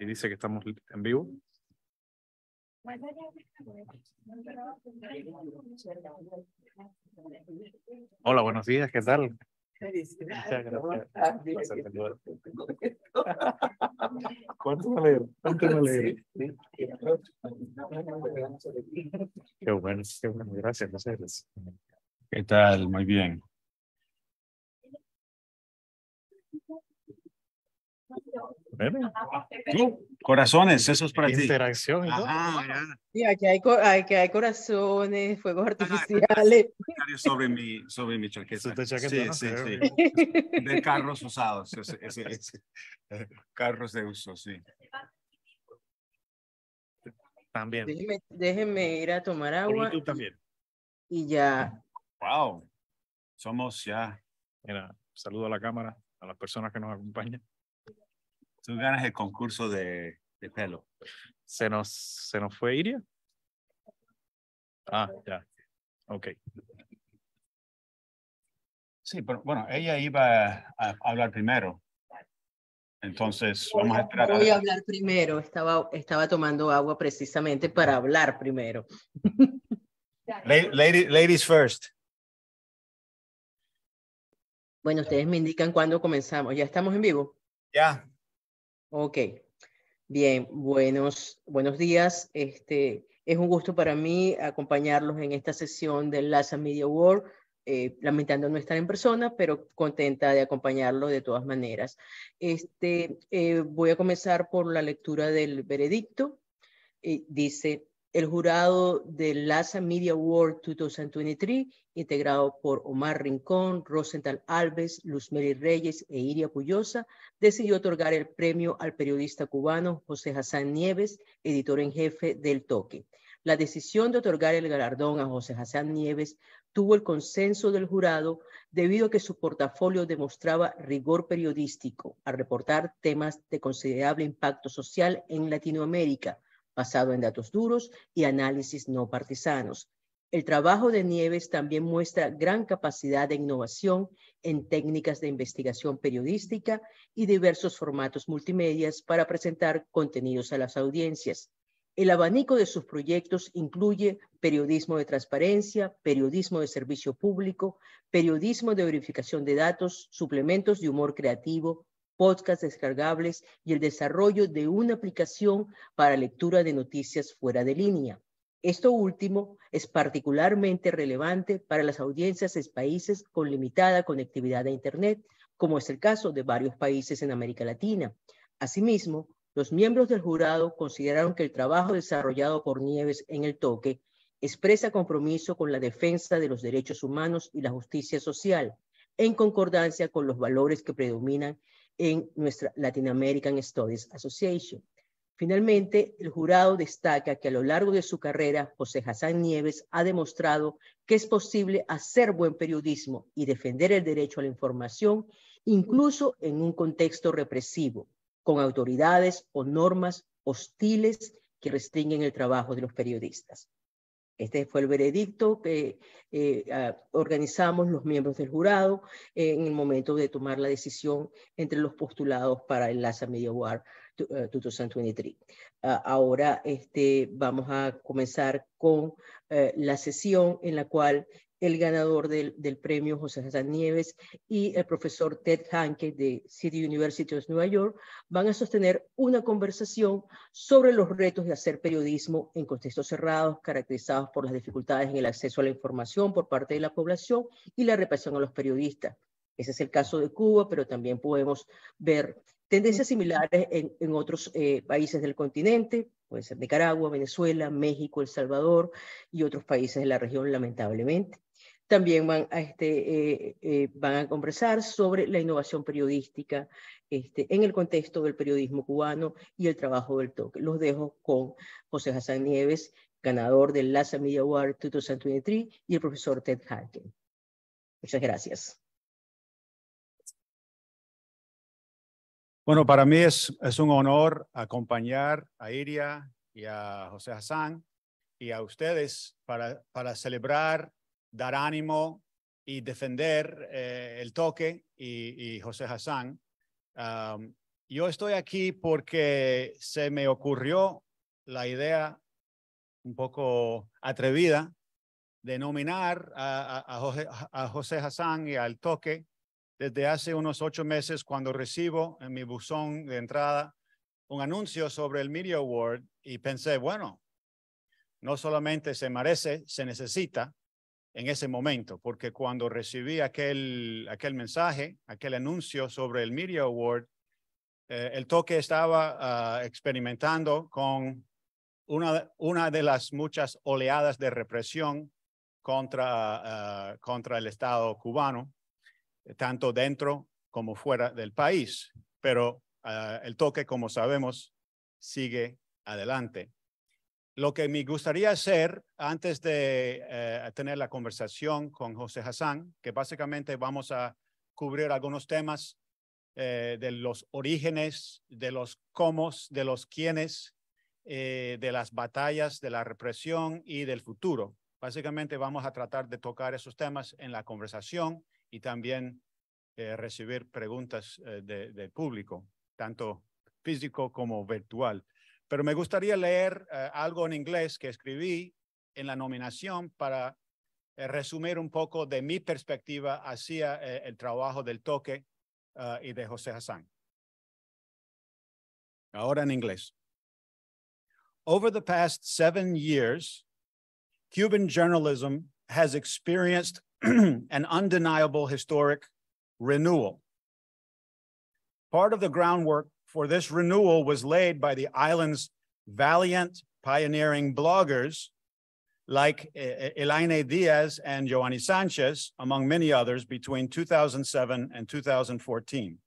Y dice que estamos en vivo. Hola, buenos días, ¿qué tal? Felicidades. ¿Cuánto me alegro? ¿Cuánto me alegro? Pues, qué bueno, qué bueno. Gracias, gracias. ¿Qué tal? Muy bien. Ah, corazones, eso es para ti. Interacción. aquí hay, corazones, fuegos ah, artificiales. sobre mi, sobre chaqueta. sí, sí, sí. De carros usados. Carros de uso, sí. También. Déjeme, ir a tomar agua. Y, también. y ya. Wow. Somos ya. Mira, saludo a la cámara, a las personas que nos acompañan tú ganas el concurso de, pelo. ¿Se nos, ¿Se nos fue Iria? Ah, ya. Ok. Sí, pero bueno, ella iba a, hablar primero. Entonces, vamos a esperar. Voy a hablar primero. Estaba, estaba tomando agua precisamente para ah. hablar primero. ladies first. Bueno, ustedes me indican cuándo comenzamos. ¿Ya estamos en vivo? Ya. Ok, bien, buenos, buenos días. Este, es un gusto para mí acompañarlos en esta sesión del LASA Media World, eh, lamentando no estar en persona, pero contenta de acompañarlo de todas maneras. Este, eh, voy a comenzar por la lectura del veredicto. Eh, dice, el jurado del LASA Media Award 2023, integrado por Omar Rincón, Rosenthal Alves, Luzmeri Reyes e Iria Puyosa, decidió otorgar el premio al periodista cubano José Hassan Nieves, editor en jefe del Toque. La decisión de otorgar el galardón a José Hassan Nieves tuvo el consenso del jurado debido a que su portafolio demostraba rigor periodístico al reportar temas de considerable impacto social en Latinoamérica, basado en datos duros y análisis no partisanos. El trabajo de Nieves también muestra gran capacidad de innovación en técnicas de investigación periodística y diversos formatos multimedias para presentar contenidos a las audiencias. El abanico de sus proyectos incluye periodismo de transparencia, periodismo de servicio público, periodismo de verificación de datos, suplementos de humor creativo, podcasts descargables y el desarrollo de una aplicación para lectura de noticias fuera de línea. Esto último es particularmente relevante para las audiencias en países con limitada conectividad a Internet, como es el caso de varios países en América Latina. Asimismo, los miembros del jurado consideraron que el trabajo desarrollado por Nieves en el toque expresa compromiso con la defensa de los derechos humanos y la justicia social, en concordancia con los valores que predominan en nuestra Latin American Studies Association. Finalmente, el jurado destaca que a lo largo de su carrera, José Hassan Nieves ha demostrado que es posible hacer buen periodismo y defender el derecho a la información, incluso en un contexto represivo, con autoridades o normas hostiles que restringen el trabajo de los periodistas. Este fue el veredicto que eh, organizamos los miembros del jurado eh, en el momento de tomar la decisión entre los postulados para el LASA Media Award 2023. Eh, ahora este, vamos a comenzar con la sesión en la cual el ganador del, premio José José Nieves y el profesor Ted Hanke de City University of New York van a sostener una conversación sobre los retos de hacer periodismo en contextos cerrados, caracterizados por las dificultades en el acceso a la información por parte de la población y la represión a los periodistas. Ese es el caso de Cuba, pero también podemos ver tendencias similares en, otros eh, países del continente, puede ser Nicaragua, Venezuela, México, El Salvador y otros países de la región, lamentablemente. También van a, este, eh, eh, van a conversar sobre la innovación periodística este, en el contexto del periodismo cubano y el trabajo del toque Los dejo con José Hassan Nieves, ganador del LASA Media Award 2023, y el profesor Ted Harkin. Muchas gracias. Bueno, para mí es, es un honor acompañar a Iria y a José Hassan y a ustedes para, para celebrar dar ánimo y defender eh, el toque y, José Hassan. yo estoy aquí porque se me ocurrió la idea un poco atrevida de nominar a, José, a José Hassan y al toque desde hace unos ocho meses cuando recibo en mi buzón de entrada un anuncio sobre el Media Award y pensé, bueno, no solamente se merece, se necesita en ese momento, porque cuando recibí aquel, aquel mensaje, aquel anuncio sobre el Media Award, eh, el toque estaba ah, experimentando con una, de las muchas oleadas de represión contra, ah, contra el Estado cubano, eh, tanto dentro como fuera del país. Pero ah, el toque, como sabemos, sigue adelante. Lo que me gustaría hacer antes de eh, tener la conversación con José Hassan, que básicamente vamos a cubrir algunos temas eh, de los orígenes, de los cómo, de los quiénes, eh, de las batallas, de la represión y del futuro. Básicamente vamos a tratar de tocar esos temas en la conversación y también recibir preguntas del público, tanto físico como virtual. Pero me gustaría leer uh, algo en inglés que escribí en la nominación para uh, resumir un poco de mi perspectiva hacia eh, el trabajo del toque ah, y de José Hassan. Ahora en inglés. Over the past seven years, Cuban journalism has experienced an undeniable historic renewal. Part of the groundwork for this renewal was laid by the island's valiant pioneering bloggers like Elaine Diaz and Joanny Sanchez, among many others, between 2007 and 2014.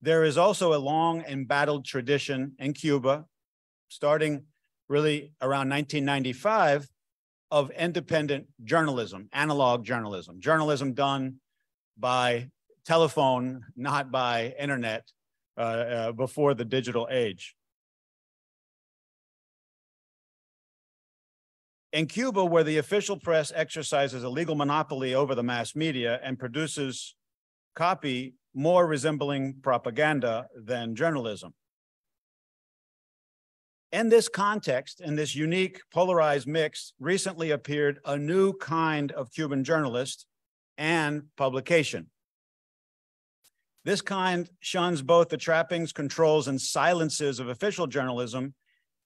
There is also a long embattled tradition in Cuba, starting really around 1995, of independent journalism, analog journalism, journalism done by telephone, not by internet, uh, uh, before the digital age. In Cuba, where the official press exercises a legal monopoly over the mass media and produces copy more resembling propaganda than journalism. In this context, in this unique polarized mix, recently appeared a new kind of Cuban journalist and publication. This kind shuns both the trappings, controls, and silences of official journalism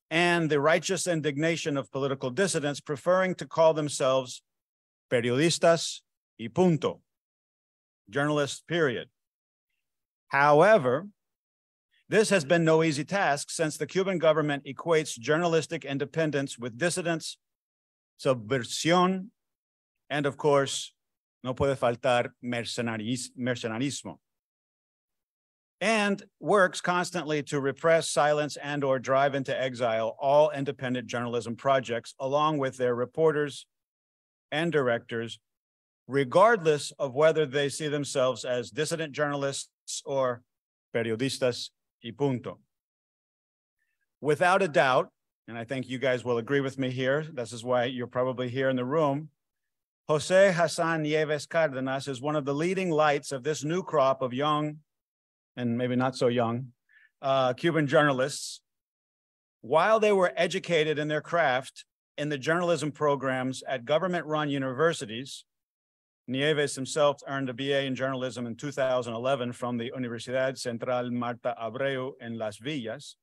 and the righteous indignation of political dissidents, preferring to call themselves periodistas y punto, journalists, period. However, this has been no easy task since the Cuban government equates journalistic independence with dissidence, subversión, and of course, no puede faltar mercenarismo and works constantly to repress, silence, and or drive into exile all independent journalism projects along with their reporters and directors, regardless of whether they see themselves as dissident journalists or periodistas y punto. Without a doubt, and I think you guys will agree with me here, this is why you're probably here in the room, Jose Hassan Nieves Cardenas is one of the leading lights of this new crop of young and maybe not so young, uh, Cuban journalists, while they were educated in their craft in the journalism programs at government-run universities, Nieves himself earned a BA in journalism in 2011 from the Universidad Central Marta Abreu in Las Villas.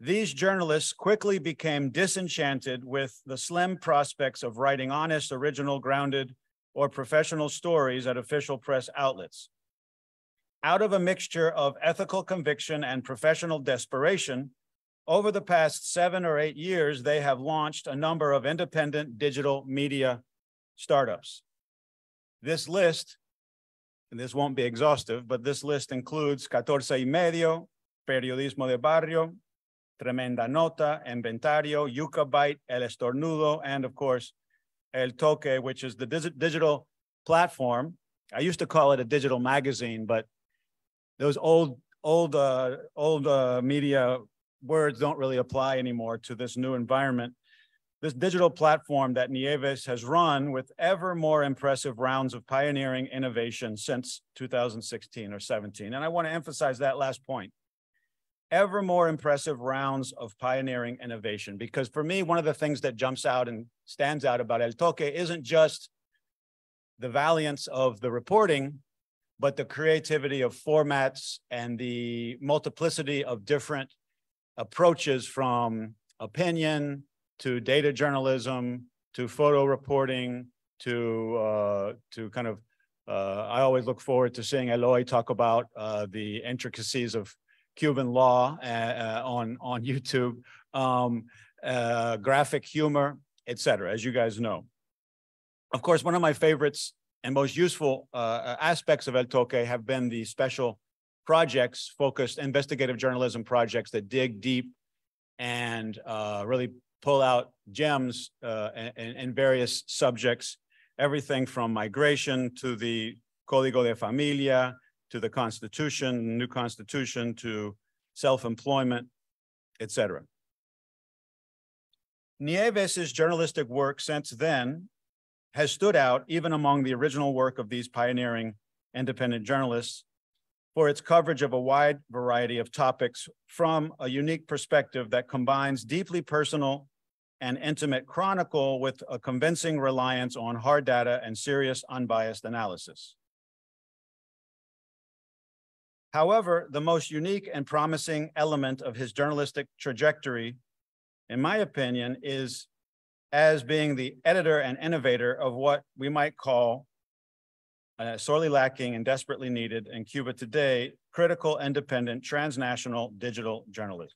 These journalists quickly became disenchanted with the slim prospects of writing honest, original, grounded, or professional stories at official press outlets out of a mixture of ethical conviction and professional desperation, over the past seven or eight years, they have launched a number of independent digital media startups. This list, and this won't be exhaustive, but this list includes Catorce y Medio, Periodismo de Barrio, Tremenda Nota, Inventario, Yuca Byte, El Estornudo, and of course, El Toque, which is the digital platform. I used to call it a digital magazine, but those old old uh, old uh, media words don't really apply anymore to this new environment. This digital platform that Nieves has run with ever more impressive rounds of pioneering innovation since 2016 or 17. And I want to emphasize that last point. Ever more impressive rounds of pioneering innovation. Because for me, one of the things that jumps out and stands out about El Toque isn't just the valiance of the reporting but the creativity of formats and the multiplicity of different approaches from opinion to data journalism to photo reporting to uh, to kind of uh, I always look forward to seeing Eloy talk about uh, the intricacies of Cuban law uh, uh, on on YouTube, um, uh, graphic humor, etc. As you guys know, of course, one of my favorites and most useful uh, aspects of El Toque have been the special projects focused investigative journalism projects that dig deep and uh, really pull out gems uh, in, in various subjects, everything from migration to the Código de Familia, to the Constitution, new Constitution, to self-employment, etc. Nieves' journalistic work since then has stood out even among the original work of these pioneering independent journalists for its coverage of a wide variety of topics from a unique perspective that combines deeply personal and intimate chronicle with a convincing reliance on hard data and serious unbiased analysis. However, the most unique and promising element of his journalistic trajectory, in my opinion, is as being the editor and innovator of what we might call uh, sorely lacking and desperately needed in Cuba today, critical, independent, transnational digital journalism.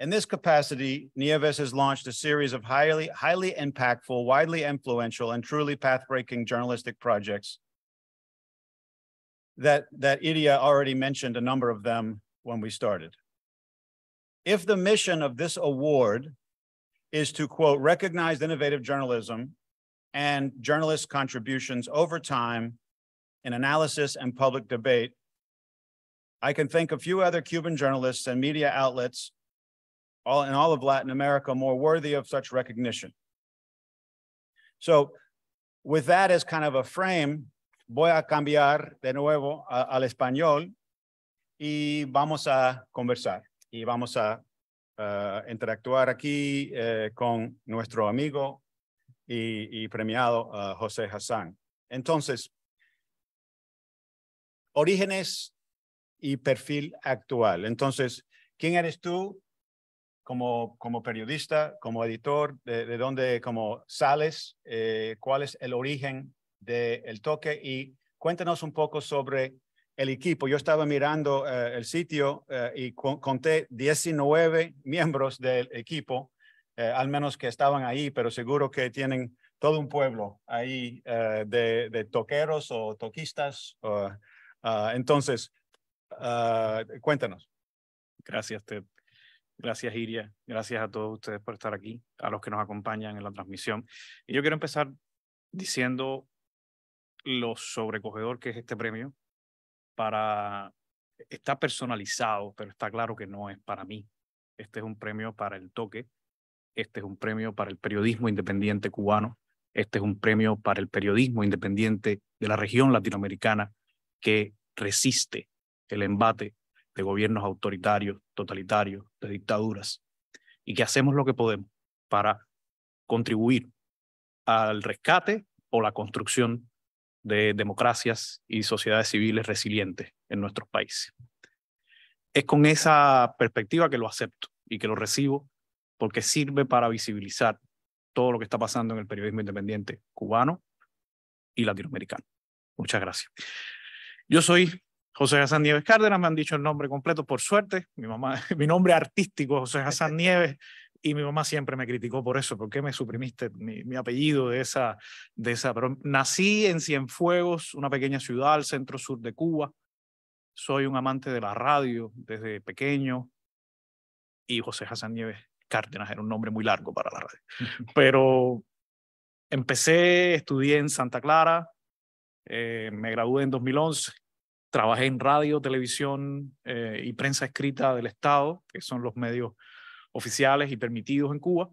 In this capacity, Nieves has launched a series of highly, highly impactful, widely influential, and truly pathbreaking journalistic projects that, that Idia already mentioned a number of them when we started. If the mission of this award is to quote, recognize innovative journalism and journalists' contributions over time in analysis and public debate. I can think a few other Cuban journalists and media outlets all in all of Latin America more worthy of such recognition. So with that as kind of a frame, voy a cambiar de nuevo al español y vamos a conversar y vamos a Eh, interactuar aquí eh, con nuestro amigo y, premiado eh, José Hassan. Entonces, orígenes y perfil actual. Entonces, ¿quién eres tú como, como periodista, como editor? ¿De, dónde como sales? ¿Cuál es el origen del toque? Y cuéntanos un poco sobre el equipo, yo estaba mirando eh, el sitio eh, y conté 19 miembros del equipo, eh, al menos que estaban ahí, pero seguro que tienen todo un pueblo ahí de, toqueros o toquistas. Ah, entonces, ah, cuéntanos. Gracias, Ted. Gracias, Iria. Gracias a todos ustedes por estar aquí, a los que nos acompañan en la transmisión. Y yo quiero empezar diciendo lo sobrecogedor que es este premio para, está personalizado, pero está claro que no es para mí. Este es un premio para el toque, este es un premio para el periodismo independiente cubano, este es un premio para el periodismo independiente de la región latinoamericana que resiste el embate de gobiernos autoritarios, totalitarios, de dictaduras, y que hacemos lo que podemos para contribuir al rescate o la construcción de democracias y sociedades civiles resilientes en nuestros países. Es con esa perspectiva que lo acepto y que lo recibo porque sirve para visibilizar todo lo que está pasando en el periodismo independiente cubano y latinoamericano. Muchas gracias. Yo soy José Hassan Nieves Cárdenas, me han dicho el nombre completo, por suerte. Mi mamá, mi nombre artístico José Hassan Nieves. Y mi mamá siempre me criticó por eso, ¿por qué me suprimiste mi, apellido de esa, de esa? nací en Cienfuegos, una pequeña ciudad al centro sur de Cuba. Soy un amante de la radio desde pequeño. Y José Hassan Nieves Cárdenas era un nombre muy largo para la radio. Pero empecé, estudié en Santa Clara, eh, me gradué en 2011, trabajé en radio, televisión eh, y prensa escrita del Estado, que son los medios oficiales y permitidos en Cuba.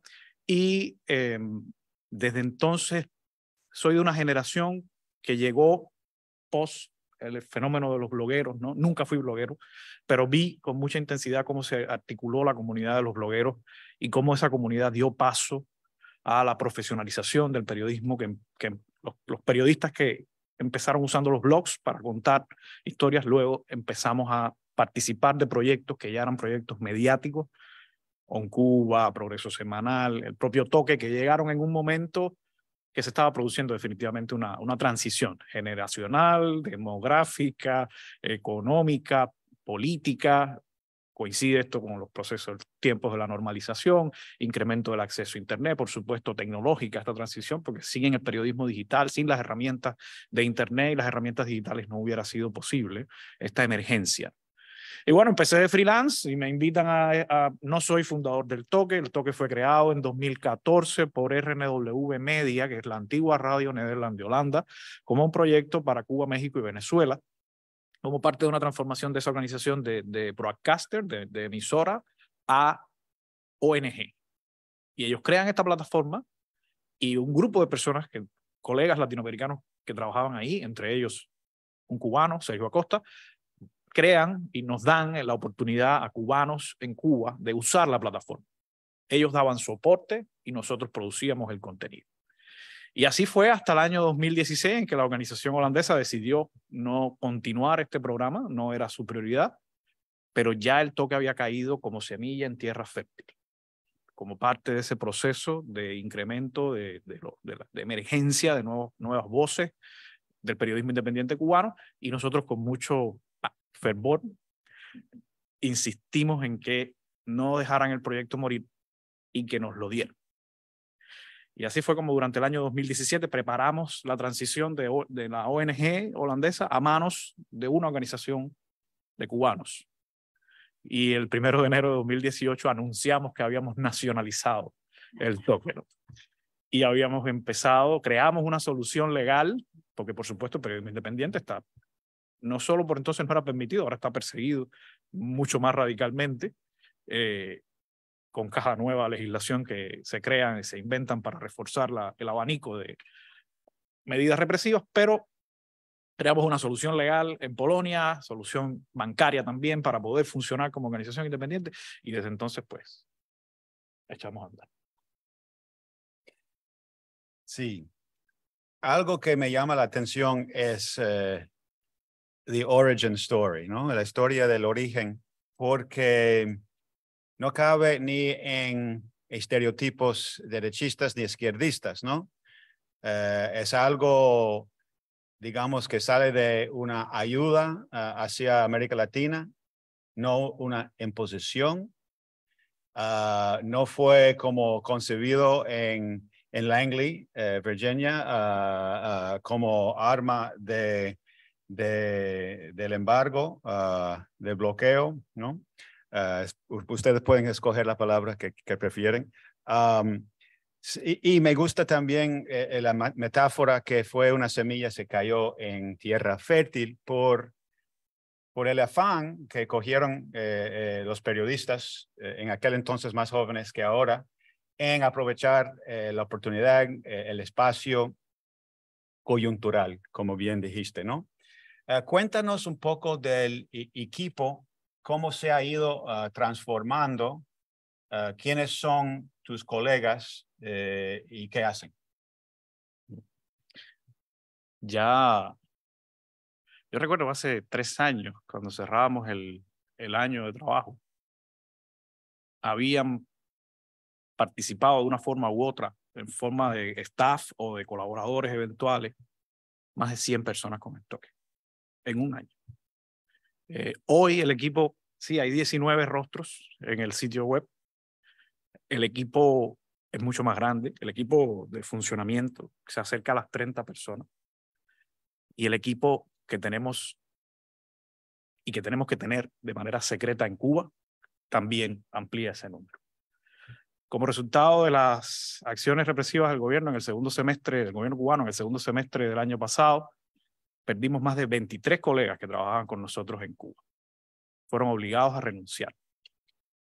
Y em, desde entonces soy de una generación que llegó post el fenómeno de los blogueros, ¿no? Nunca fui bloguero, pero vi con mucha intensidad cómo se articuló la comunidad de los blogueros y cómo esa comunidad dio paso a la profesionalización del periodismo, que, los, periodistas que empezaron usando los blogs para contar historias, luego empezamos a participar de proyectos que ya eran proyectos mediáticos On Cuba, Progreso Semanal, el propio Toque, que llegaron en un momento que se estaba produciendo definitivamente una, una transición generacional, demográfica, económica, política. Coincide esto con los procesos, tiempos de la normalización, incremento del acceso a Internet, por supuesto, tecnológica esta transición, porque sin el periodismo digital, sin las herramientas de Internet y las herramientas digitales no hubiera sido posible esta emergencia y bueno, empecé de freelance y me invitan a, No soy fundador del Toque, el Toque fue creado en 2014 por RNW Media, que es la antigua radio Nederland de Holanda, como un proyecto para Cuba, México y Venezuela, como parte de una transformación de esa organización de, de broadcaster, de, emisora, a ONG. Y ellos crean esta plataforma y un grupo de personas, que, colegas latinoamericanos que trabajaban ahí, entre ellos un cubano, Sergio Acosta, crean y nos dan la oportunidad a cubanos en Cuba de usar la plataforma. Ellos daban soporte y nosotros producíamos el contenido. Y así fue hasta el año 2016 en que la organización holandesa decidió no continuar este programa, no era su prioridad, pero ya el toque había caído como semilla en tierra fértil, como parte de ese proceso de incremento, de, emergencia de nuevas voces del periodismo independiente cubano y nosotros con mucho fervor. Insistimos en que no dejaran el proyecto morir y que nos lo dieran. Y así fue como durante el año 2017 preparamos la transición de, la ONG holandesa a manos de una organización de cubanos. Y el primero de enero de 2018 anunciamos que habíamos nacionalizado el tóquero y habíamos empezado, creamos una solución legal, porque por supuesto el periodismo independiente está no solo por entonces no era permitido, ahora está perseguido mucho más radicalmente, eh, con cada nueva legislación que se crean y se inventan para reforzar el abanico de medidas represivas, pero creamos una solución legal en Polonia, solución bancaria también para poder funcionar como organización independiente y desde entonces pues echamos a andar. Sí, algo que me llama la atención es eh, the origin story, ¿no? La historia del origen, porque no cabe ni en estereotipos derechistas ni izquierdistas, ¿no? Eh, es algo, digamos, que sale de una ayuda eh, hacia América Latina, no una imposición. Eh, no fue como concebido en, en Langley, Virginia, como arma de de, del embargo, ah, del bloqueo, ¿no? Ah, ustedes pueden escoger la palabra que, prefieren. y, me gusta también eh, eh, la metáfora que fue una semilla se cayó en tierra fértil por, el afán que cogieron eh, los periodistas en aquel entonces más jóvenes que ahora en aprovechar la oportunidad, el espacio coyuntural, como bien dijiste, ¿no? Eh, cuéntanos un poco del e-, equipo, cómo se ha ido ah, transformando, ah, quiénes son tus colegas eh, y qué hacen. Ya, yo recuerdo hace tres años, cuando cerrábamos el, el año de trabajo, habían participado de una forma u otra, en forma de staff o de colaboradores eventuales, más de 100 personas con el toque en un año. Eh, hoy el equipo, sí, hay 19 rostros en el sitio web. El equipo es mucho más grande. El equipo de funcionamiento se acerca a las 30 personas. Y el equipo que tenemos y que tenemos que tener de manera secreta en Cuba también amplía ese número. Como resultado de las acciones represivas del gobierno en el segundo semestre, del gobierno cubano en el segundo semestre del año pasado, perdimos más de 23 colegas que trabajaban con nosotros en Cuba. Fueron obligados a renunciar.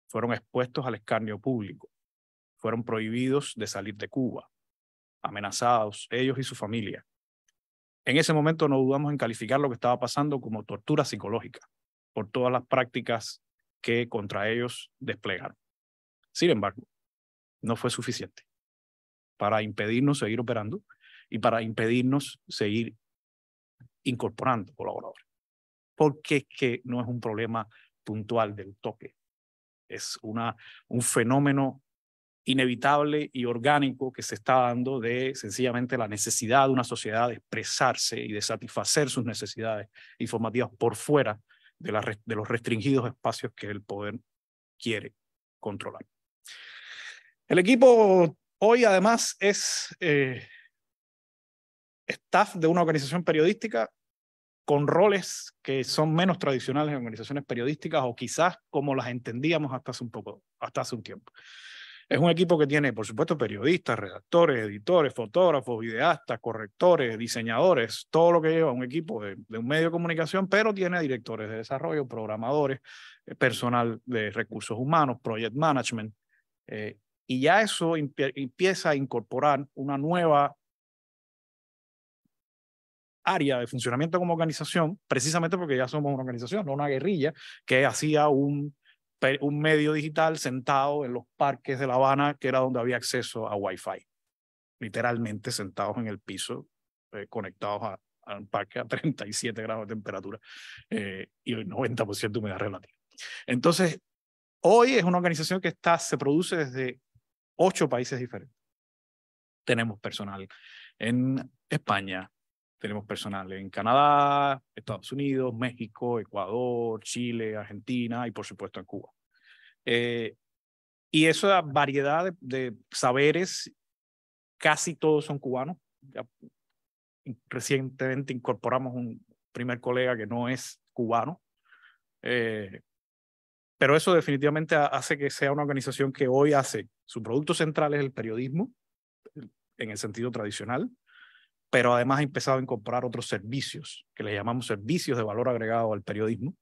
Fueron expuestos al escarnio público. Fueron prohibidos de salir de Cuba. Amenazados ellos y su familia. En ese momento no dudamos en calificar lo que estaba pasando como tortura psicológica por todas las prácticas que contra ellos desplegaron. Sin embargo, no fue suficiente para impedirnos seguir operando y para impedirnos seguir incorporando colaboradores. Porque es que no es un problema puntual del toque. Es una, un fenómeno inevitable y orgánico que se está dando de sencillamente la necesidad de una sociedad de expresarse y de satisfacer sus necesidades informativas por fuera de, la, de los restringidos espacios que el poder quiere controlar. El equipo hoy además es eh, staff de una organización periodística con roles que son menos tradicionales en organizaciones periodísticas o quizás como las entendíamos hasta hace un poco, hasta hace un tiempo. Es un equipo que tiene, por supuesto, periodistas, redactores, editores, fotógrafos, videastas, correctores, diseñadores, todo lo que lleva un equipo de, un medio de comunicación, pero tiene directores de desarrollo, programadores, eh, personal de recursos humanos, project management. Eh, y ya eso empieza a incorporar una nueva área de funcionamiento como organización, precisamente porque ya somos una organización, no una guerrilla que hacía un, un medio digital sentado en los parques de La Habana, que era donde había acceso a Wi-Fi, literalmente sentados en el piso, eh, conectados a, un parque a 37 grados de temperatura eh, y el 90% de humedad relativa. Entonces, hoy es una organización que está, se produce desde ocho países diferentes. Tenemos personal en España, tenemos personal en Canadá, Estados Unidos, México, Ecuador, Chile, Argentina y por supuesto en Cuba. Eh, y esa variedad de, saberes, casi todos son cubanos. recientemente incorporamos un primer colega que no es cubano. Eh, pero eso definitivamente hace que sea una organización que hoy hace su producto central es el periodismo, en el sentido tradicional, pero además ha empezado a incorporar otros servicios, que le llamamos servicios de valor agregado al periodismo,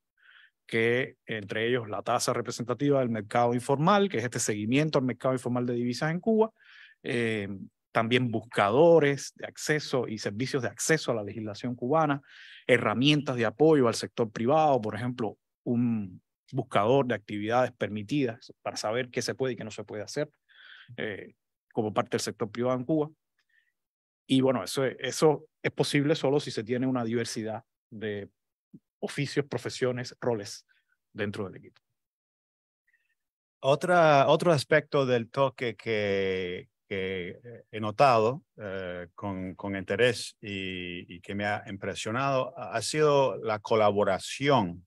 que entre ellos la tasa representativa del mercado informal, que es este seguimiento al mercado informal de divisas en Cuba, eh, también buscadores de acceso y servicios de acceso a la legislación cubana, herramientas de apoyo al sector privado, por ejemplo, un buscador de actividades permitidas para saber qué se puede y qué no se puede hacer eh, como parte del sector privado en Cuba. Y bueno, eso, e, eso es posible solo si se tiene una diversidad de oficios, profesiones, roles dentro del equipo. Otra, otro aspecto del toque que, eh, he notado eh, con, con, interés y, que me ha impresionado ha sido la colaboración.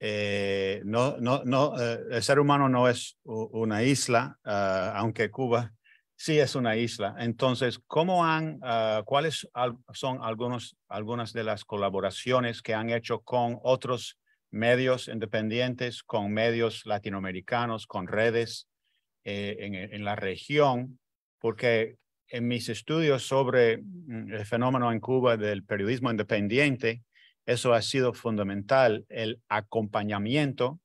Eh, no, no, no, el ser humano no es una isla, ah, aunque Cuba Sí, es una isla. Entonces, ¿cómo han, ah, ¿cuáles son algunos, algunas de las colaboraciones que han hecho con otros medios independientes, con medios latinoamericanos, con redes eh, en, la región? Porque en mis estudios sobre mm, el fenómeno en Cuba del periodismo independiente, eso ha sido fundamental, el acompañamiento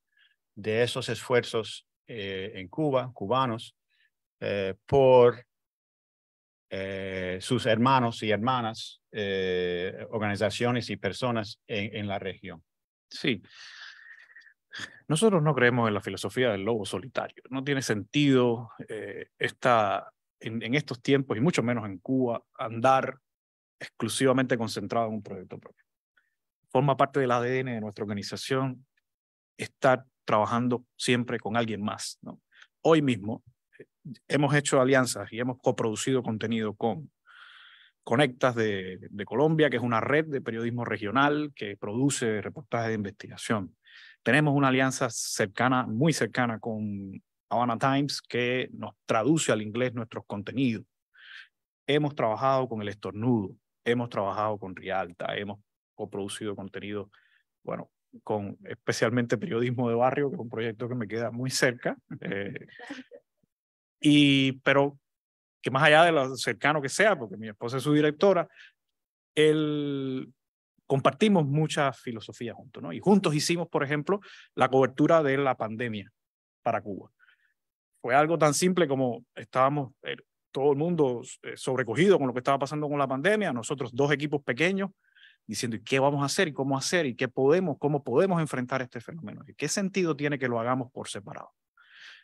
de esos esfuerzos eh, en Cuba, cubanos, eh, por eh, sus hermanos y hermanas, eh, organizaciones y personas en, la región. Sí. Nosotros no creemos en la filosofía del lobo solitario. No tiene sentido esta, en, estos tiempos, y mucho menos en Cuba, andar exclusivamente concentrado en un proyecto propio. Forma parte del ADN de nuestra organización estar trabajando siempre con alguien más. ¿no? Hoy mismo hemos hecho alianzas y hemos coproducido contenido con Conectas de, Colombia, que es una red de periodismo regional que produce reportajes de investigación. Tenemos una alianza cercana, muy cercana con Havana Times, que nos traduce al inglés nuestros contenidos. Hemos trabajado con El Estornudo, hemos trabajado con Rialta, hemos coproducido contenido, bueno, con especialmente periodismo de barrio, que es un proyecto que me queda muy cerca. Eh, Y, pero que más allá de lo cercano que sea, porque mi esposa es su directora, el, compartimos muchas filosofías juntos, ¿no? Y juntos hicimos, por ejemplo, la cobertura de la pandemia para Cuba. Fue algo tan simple como estábamos eh, todo el mundo eh, sobrecogido con lo que estaba pasando con la pandemia, nosotros dos equipos pequeños, diciendo, ¿y qué vamos a hacer? ¿Y cómo hacer? ¿Y qué podemos? ¿Cómo podemos enfrentar este fenómeno? ¿Y qué sentido tiene que lo hagamos por separado?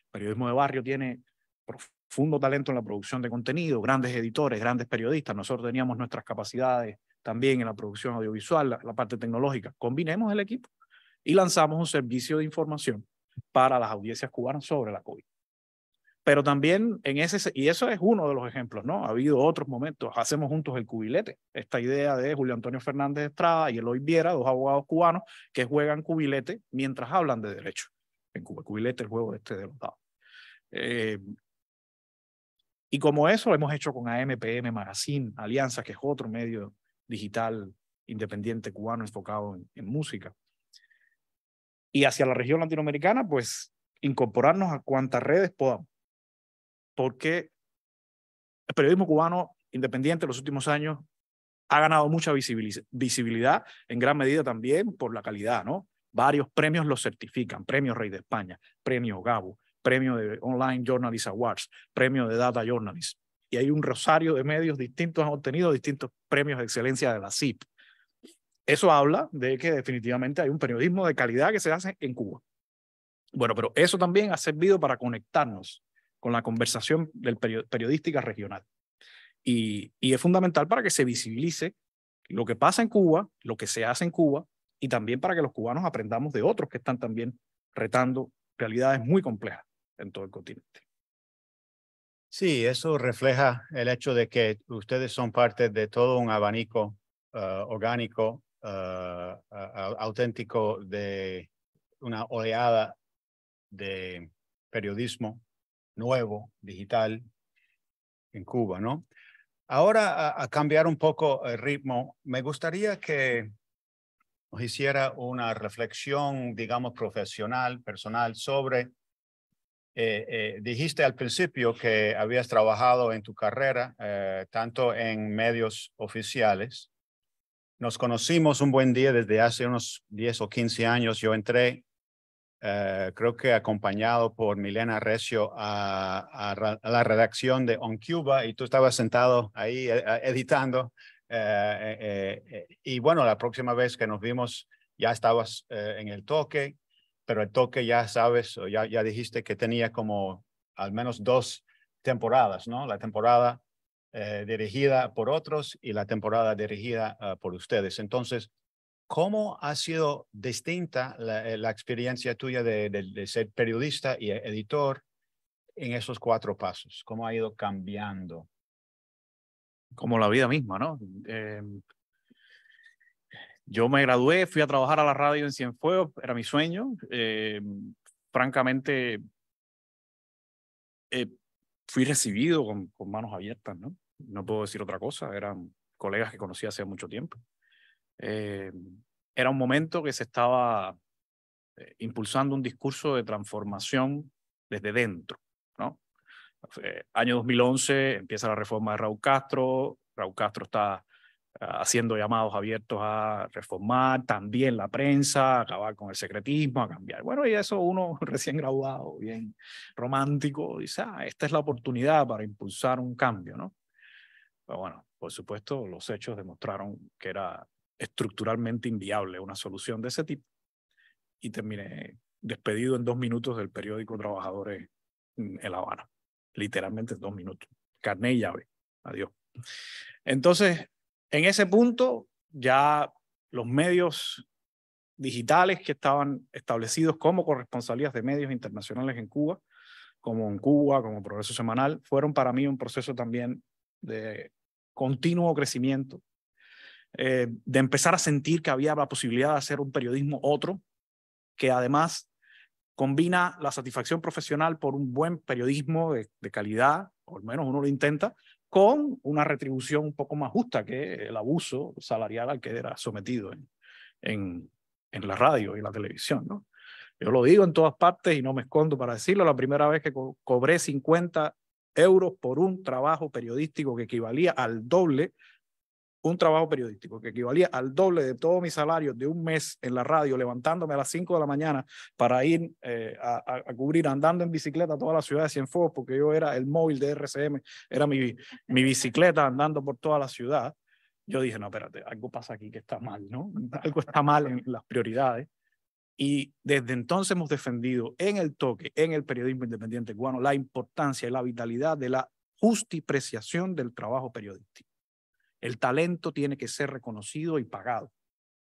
periodismo de barrio tiene profundo talento en la producción de contenido, grandes editores, grandes periodistas. Nosotros teníamos nuestras capacidades también en la producción audiovisual, la, parte tecnológica. Combinemos el equipo y lanzamos un servicio de información para las audiencias cubanas sobre la COVID. Pero también en ese, y eso es uno de los ejemplos, ¿no? Ha habido otros momentos, hacemos juntos el cubilete, esta idea de Julio Antonio Fernández Estrada y Eloy Viera, dos abogados cubanos que juegan cubilete mientras hablan de derecho en Cuba. Cubilete, el juego este de los dados. Eh, y como eso lo hemos hecho con AMPM Magazine, Alianza, que es otro medio digital independiente cubano enfocado en, música. Y hacia la región latinoamericana, pues incorporarnos a cuantas redes podamos. Porque el periodismo cubano independiente en los últimos años ha ganado mucha visibilidad, en gran medida también por la calidad, ¿no? Varios premios lo certifican, premio Rey de España, premio Gabo, premio de Online Journalist Awards, premio de Data Journalist. Y hay un rosario de medios distintos han obtenido distintos premios de excelencia de la CIP. Eso habla de que definitivamente hay un periodismo de calidad que se hace en Cuba. Bueno, pero eso también ha servido para conectarnos con la conversación del periodística regional. y es fundamental para que se visibilice lo que pasa en Cuba, lo que se hace en Cuba, y también para que los cubanos aprendamos de otros que están también retando realidades muy complejas en todo el continente. Sí, eso refleja el hecho de que ustedes son parte de todo un abanico ah, orgánico, ah, auténtico de una oleada de periodismo nuevo, digital, en Cuba, ¿no? Ahora, a, cambiar un poco el ritmo, me gustaría que nos hiciera una reflexión, digamos, profesional, personal, sobre eh, eh, dijiste al principio que habías trabajado en tu carrera eh, tanto en medios oficiales. Nos conocimos un buen día desde hace unos 10 o 15 años. Yo entré, creo que acompañado por Milena Recio, a, a, la redacción de On Cuba y tú estabas sentado ahí editando. y bueno, la próxima vez que nos vimos ya estabas en el toque pero el toque ya sabes, ya, ya dijiste que tenía como al menos dos temporadas, ¿no? La temporada eh, dirigida por otros y la temporada dirigida ah, por ustedes. Entonces, ¿cómo ha sido distinta la, eh, experiencia tuya de, ser periodista y editor en esos cuatro pasos? ¿Cómo ha ido cambiando? Como la vida misma, ¿no? Em, yo me gradué, fui a trabajar a la radio en Cienfuegos, era mi sueño. Eh, francamente, eh, fui recibido con, manos abiertas, ¿no? No puedo decir otra cosa, eran colegas que conocí hace mucho tiempo. Eh, era un momento que se estaba impulsando un discurso de transformación desde dentro, ¿no? año 2011 empieza la reforma de Raúl Castro, Raúl Castro está Ah, haciendo llamados abiertos a reformar también la prensa, acabar con el secretismo, a cambiar. Bueno, y eso uno recién graduado, bien romántico, dice, ah, esta es la oportunidad para impulsar un cambio, ¿no? Pero bueno, por supuesto, los hechos demostraron que era estructuralmente inviable una solución de ese tipo y terminé despedido en dos minutos del periódico Trabajadores en La Habana, literalmente en dos minutos, carné y llave, adiós. Entonces, en ese punto ya los medios digitales que estaban establecidos como corresponsalías de medios internacionales en Cuba, como en Cuba, como Progreso Semanal, fueron para mí un proceso también de continuo crecimiento, eh, de empezar a sentir que había la posibilidad de hacer un periodismo otro, que además combina la satisfacción profesional por un buen periodismo de, de calidad, o al menos uno lo intenta, con una retribución un poco más justa que el abuso salarial al que era sometido en, la radio y la televisión. ¿no? Yo lo digo en todas partes y no me escondo para decirlo. La primera vez que cobré 50 euros por un trabajo periodístico que equivalía al doble un trabajo periodístico que equivalía al doble de todo mi salario de un mes en la radio, levantándome a las 5 de la mañana para ir eh, a, cubrir andando en bicicleta toda la ciudad de Cienfuegos, porque yo era el móvil de RCM, era mi, mi bicicleta andando por toda la ciudad. Yo dije, no, espérate, algo pasa aquí que está mal, ¿no? Algo está mal en las prioridades. Y desde entonces hemos defendido en el toque, en el periodismo independiente cubano, la importancia y la vitalidad de la justipreciación del trabajo periodístico. El talento tiene que ser reconocido y pagado.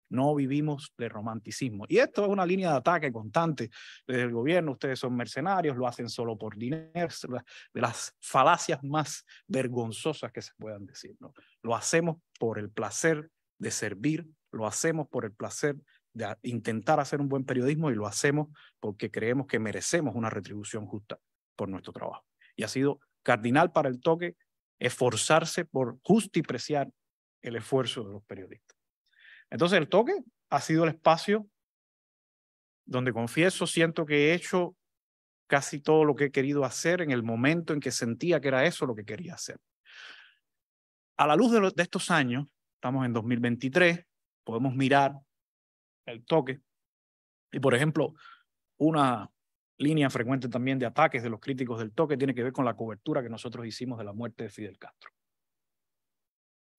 No vivimos de romanticismo. Y esto es una línea de ataque constante desde el gobierno. Ustedes son mercenarios, lo hacen solo por dinero, de las falacias más vergonzosas que se puedan decir. Lo hacemos por el placer de servir, lo hacemos por el placer de intentar hacer un buen periodismo y lo hacemos porque creemos que merecemos una retribución justa por nuestro trabajo. Y ha sido cardinal para el toque esforzarse por justipreciar el esfuerzo de los periodistas. Entonces, el toque ha sido el espacio donde confieso, siento que he hecho casi todo lo que he querido hacer en el momento en que sentía que era eso lo que quería hacer. A la luz de, de estos años, estamos en 2023, podemos mirar el toque. Y por ejemplo, una, línea frecuente también de ataques de los críticos del toque tiene que ver con la cobertura que nosotros hicimos de la muerte de Fidel Castro.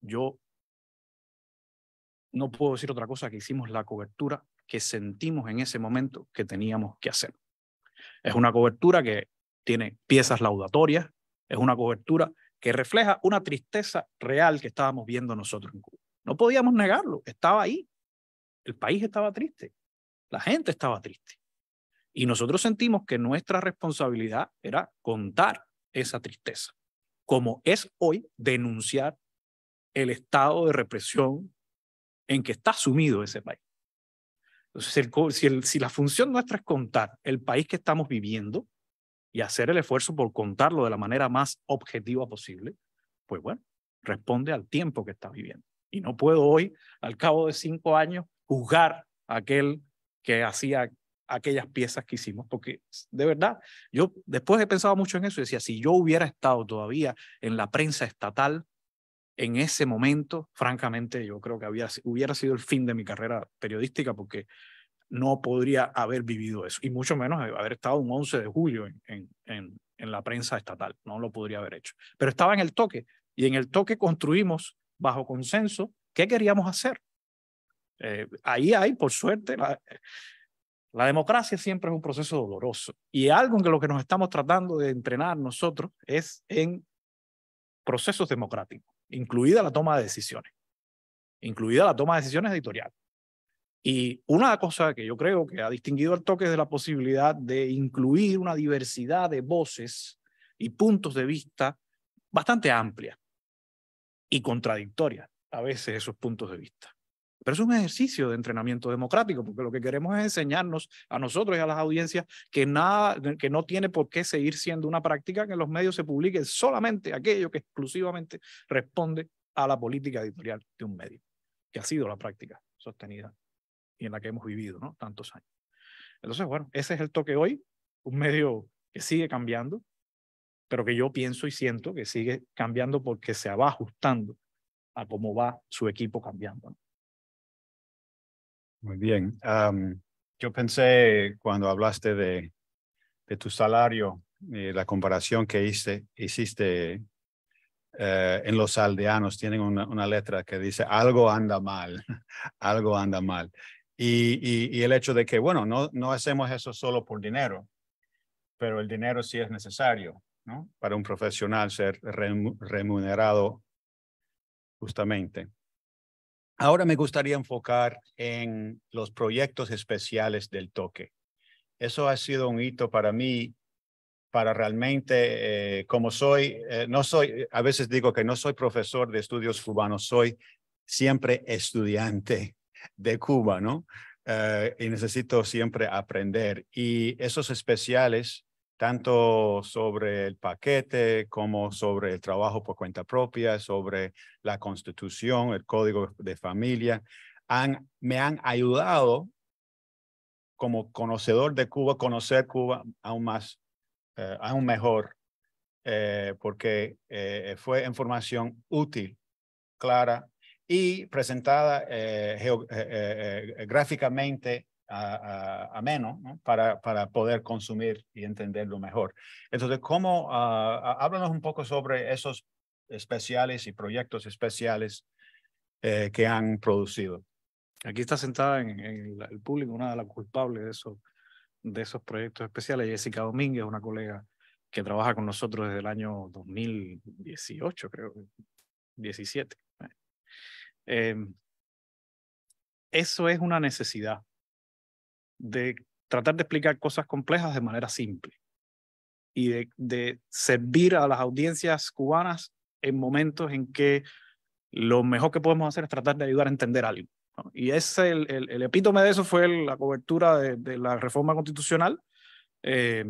Yo no puedo decir otra cosa que hicimos la cobertura que sentimos en ese momento que teníamos que hacer. Es una cobertura que tiene piezas laudatorias, es una cobertura que refleja una tristeza real que estábamos viendo nosotros en Cuba. No podíamos negarlo, estaba ahí. El país estaba triste, la gente estaba triste. Y nosotros sentimos que nuestra responsabilidad era contar esa tristeza, como es hoy denunciar el estado de represión en que está sumido ese país. Entonces, si, si la función nuestra es contar el país que estamos viviendo y hacer el esfuerzo por contarlo de la manera más objetiva posible, pues bueno, responde al tiempo que está viviendo. Y no puedo hoy, al cabo de cinco años, juzgar a aquel que hacía aquellas piezas que hicimos, porque de verdad, yo después he pensado mucho en eso y decía, si yo hubiera estado todavía en la prensa estatal en ese momento, francamente, yo creo que había, hubiera sido el fin de mi carrera periodística porque no podría haber vivido eso, y mucho menos haber estado un 11 de julio en, en, la prensa estatal, no lo podría haber hecho. Pero estaba en el toque, y en el toque construimos bajo consenso qué queríamos hacer. Eh, ahí hay, por suerte, la, la democracia siempre es un proceso doloroso y algo en lo que nos estamos tratando de entrenar nosotros es en procesos democráticos, incluida la toma de decisiones, incluida la toma de decisiones editorial. Y una cosa que yo creo que ha distinguido al toque es de la posibilidad de incluir una diversidad de voces y puntos de vista bastante amplia y contradictoria a veces esos puntos de vista. Pero es un ejercicio de entrenamiento democrático, porque lo que queremos es enseñarnos a nosotros y a las audiencias que, nada, que no tiene por qué seguir siendo una práctica que en los medios se publique solamente aquello que exclusivamente responde a la política editorial de un medio, que ha sido la práctica sostenida y en la que hemos vivido ¿no? tantos años. Entonces, bueno, ese es el toque hoy, un medio que sigue cambiando, pero que yo pienso y siento que sigue cambiando porque se va ajustando a cómo va su equipo cambiando. ¿no? Muy bien. yo pensé cuando hablaste de, tu salario, eh, la comparación que hice, hiciste eh, en los aldeanos, tienen una, letra que dice algo anda mal, algo anda mal. Y, y, el hecho de que, bueno, no, no hacemos eso solo por dinero, pero el dinero sí es necesario, ¿no? Para un profesional ser remunerado justamente. Ahora me gustaría enfocar en los proyectos especiales del toque. Eso ha sido un hito para mí, para realmente, eh, como soy, eh, no soy, a veces digo que no soy profesor de estudios cubanos, soy siempre estudiante de Cuba, ¿no? Eh, y necesito siempre aprender. Y esos especiales tanto sobre el paquete como sobre el trabajo por cuenta propia, sobre la constitución, el código de familia, me han ayudado como conocedor de Cuba, conocer Cuba aún más, eh, aún mejor, eh, porque eh, fue información útil, clara y presentada gráficamente a, para, para, poder consumir y entenderlo mejor. Entonces, ¿cómo? Ah, ah, háblanos un poco sobre esos especiales y proyectos especiales eh, que han producido. Aquí está sentada en, el público una de las culpables de, de esos proyectos especiales, Jessica Domínguez, una colega que trabaja con nosotros desde el año 2018, creo, 17. Eh, em, eso es una necesidad de tratar de explicar cosas complejas de manera simple y de, servir a las audiencias cubanas en momentos en que lo mejor que podemos hacer es tratar de ayudar a entender algo. Y ese, el, epítome de eso fue la cobertura de, la reforma constitucional, eh,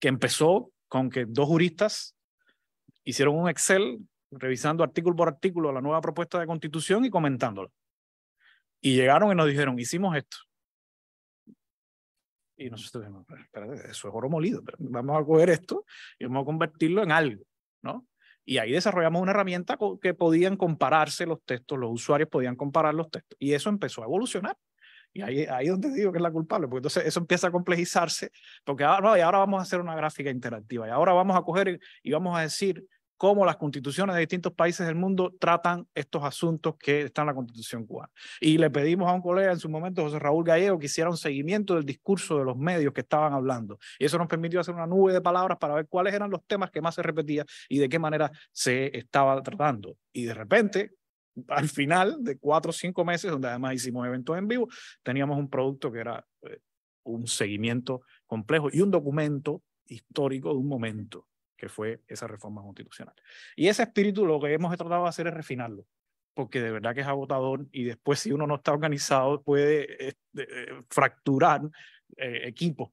que empezó con que dos juristas hicieron un Excel revisando artículo por artículo la nueva propuesta de constitución y comentándola. Y llegaron y nos dijeron, hicimos esto. Y mm. nosotros dijimos, espérate, eso es oro molido, pero vamos a coger esto y vamos a convertirlo en algo, ¿no? Y ahí desarrollamos una herramienta que podían compararse los textos, los usuarios podían comparar los textos. Y eso empezó a evolucionar. Y ahí, ahí es donde digo que es la culpable, porque entonces eso empieza a complejizarse, porque ahora, y ahora vamos a hacer una gráfica interactiva, y ahora vamos a coger y vamos a decir cómo las constituciones de distintos países del mundo tratan estos asuntos que están en la constitución cubana. Y le pedimos a un colega en su momento, José Raúl Gallego, que hiciera un seguimiento del discurso de los medios que estaban hablando. Y eso nos permitió hacer una nube de palabras para ver cuáles eran los temas que más se repetían y de qué manera se estaba tratando. Y de repente, al final de cuatro o cinco meses, donde además hicimos eventos en vivo, teníamos un producto que era eh, un seguimiento complejo y un documento histórico de un momento que fue esa reforma constitucional. Y ese espíritu lo que hemos tratado de hacer es refinarlo, porque de verdad que es agotador y después si uno no está organizado puede eh, eh, fracturar eh, equipos,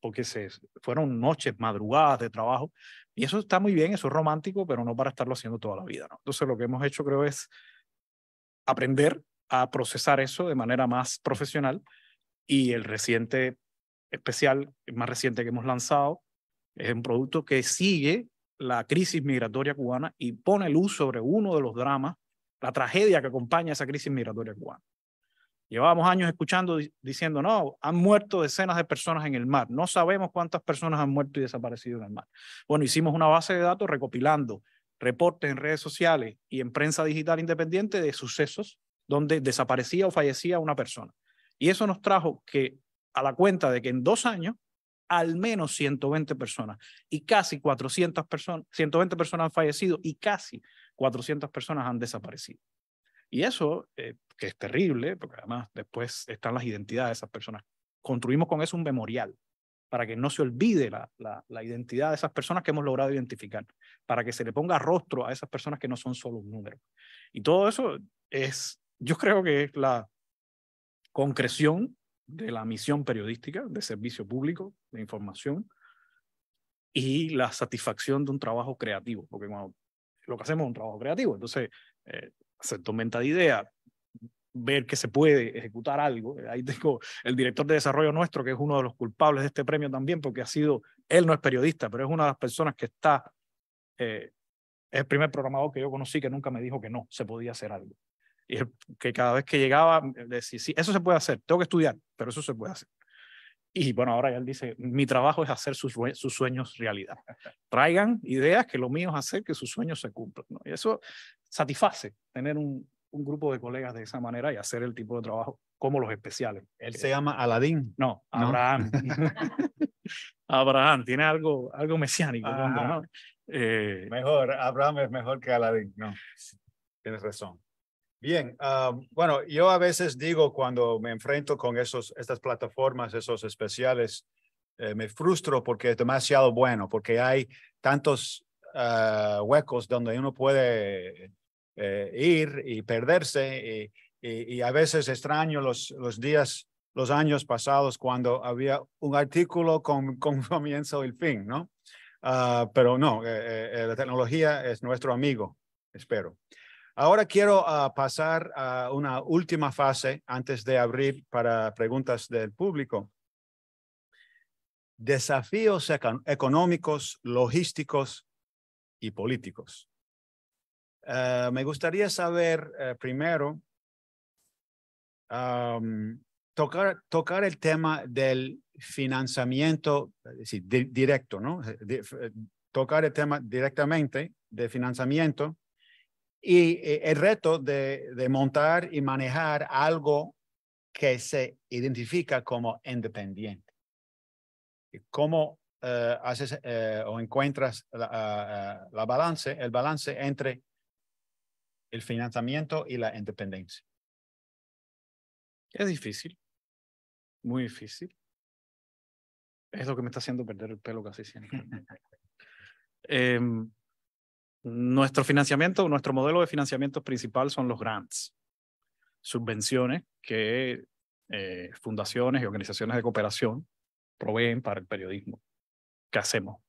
porque se, fueron noches, madrugadas de trabajo, y eso está muy bien, eso es romántico, pero no para estarlo haciendo toda la vida. Entonces lo que hemos hecho creo es aprender a procesar eso de manera más profesional y el reciente especial, el más reciente que hemos lanzado, es un producto que sigue la crisis migratoria cubana y pone luz sobre uno de los dramas, la tragedia que acompaña esa crisis migratoria cubana. Llevábamos años escuchando diciendo, no, han muerto decenas de personas en el mar, no sabemos cuántas personas han muerto y desaparecido en el mar. Bueno, hicimos una base de datos recopilando reportes en redes sociales y en prensa digital independiente de sucesos donde desaparecía o fallecía una persona. Y eso nos trajo que a la cuenta de que en dos años al menos 120 personas y casi 400 personas, 120 personas han fallecido y casi 400 personas han desaparecido. Y eso, eh, que es terrible, porque además después están las identidades de esas personas. Construimos con eso un memorial para que no se olvide la, la identidad de esas personas que hemos logrado identificar, para que se le ponga rostro a esas personas que no son solo un número. Y todo eso es, yo creo que es la concreción de la misión periodística, de servicio público, de información, y la satisfacción de un trabajo creativo, porque cuando lo que hacemos es un trabajo creativo, entonces se eh, hacer tormenta de idea ver que se puede ejecutar algo. Eh, ahí tengo el director de desarrollo nuestro, que es uno de los culpables de este premio también, porque ha sido, él no es periodista, pero es una de las personas que está, eh, es el primer programador que yo conocí que nunca me dijo que no, se podía hacer algo. Y que cada vez que llegaba, decía, sí, eso se puede hacer, tengo que estudiar, pero eso se puede hacer. Y bueno, ahora ya él dice, mi trabajo es hacer sus, sueños realidad. Traigan ideas que lo mío es hacer que sus sueños se cumplan. ¿no? Y eso satisface tener un, un, grupo de colegas de esa manera y hacer el tipo de trabajo como los especiales. Él eh, se llama Aladín. No, Abraham. Abraham, tiene algo, algo mesiánico. Eh, mejor, Abraham es mejor que Aladín, ¿no? Tienes razón. Bien, ah, bueno, yo a veces digo cuando me enfrento con esos, estas plataformas, esos especiales, eh, me frustro porque es demasiado bueno, porque hay tantos ah, huecos donde uno puede eh, ir y perderse y, y, a veces extraño los, los días, los años pasados cuando había un artículo con, con comienzo y fin, ¿no? Ah, pero no, eh, la tecnología es nuestro amigo, espero. Ahora quiero ah, pasar a una última fase antes de abrir para preguntas del público. Desafíos económicos, logísticos y políticos. Ah, me gustaría saber eh, primero, tocar, el tema del financiamiento eh, directo, ¿no? Eh, tocar el tema directamente de financiamiento y eh, el reto de, montar y manejar algo que se identifica como independiente. ¿Cómo eh, haces eh, o encuentras ah, ah, la, balance, el balance entre el financiamiento y la independencia? Es difícil, muy difícil. Es lo que me está haciendo perder el pelo casi siempre. Em, nuestro financiamiento, nuestro modelo de financiamiento principal son los grants, subvenciones que eh, fundaciones y organizaciones de cooperación proveen para el periodismo que hacemos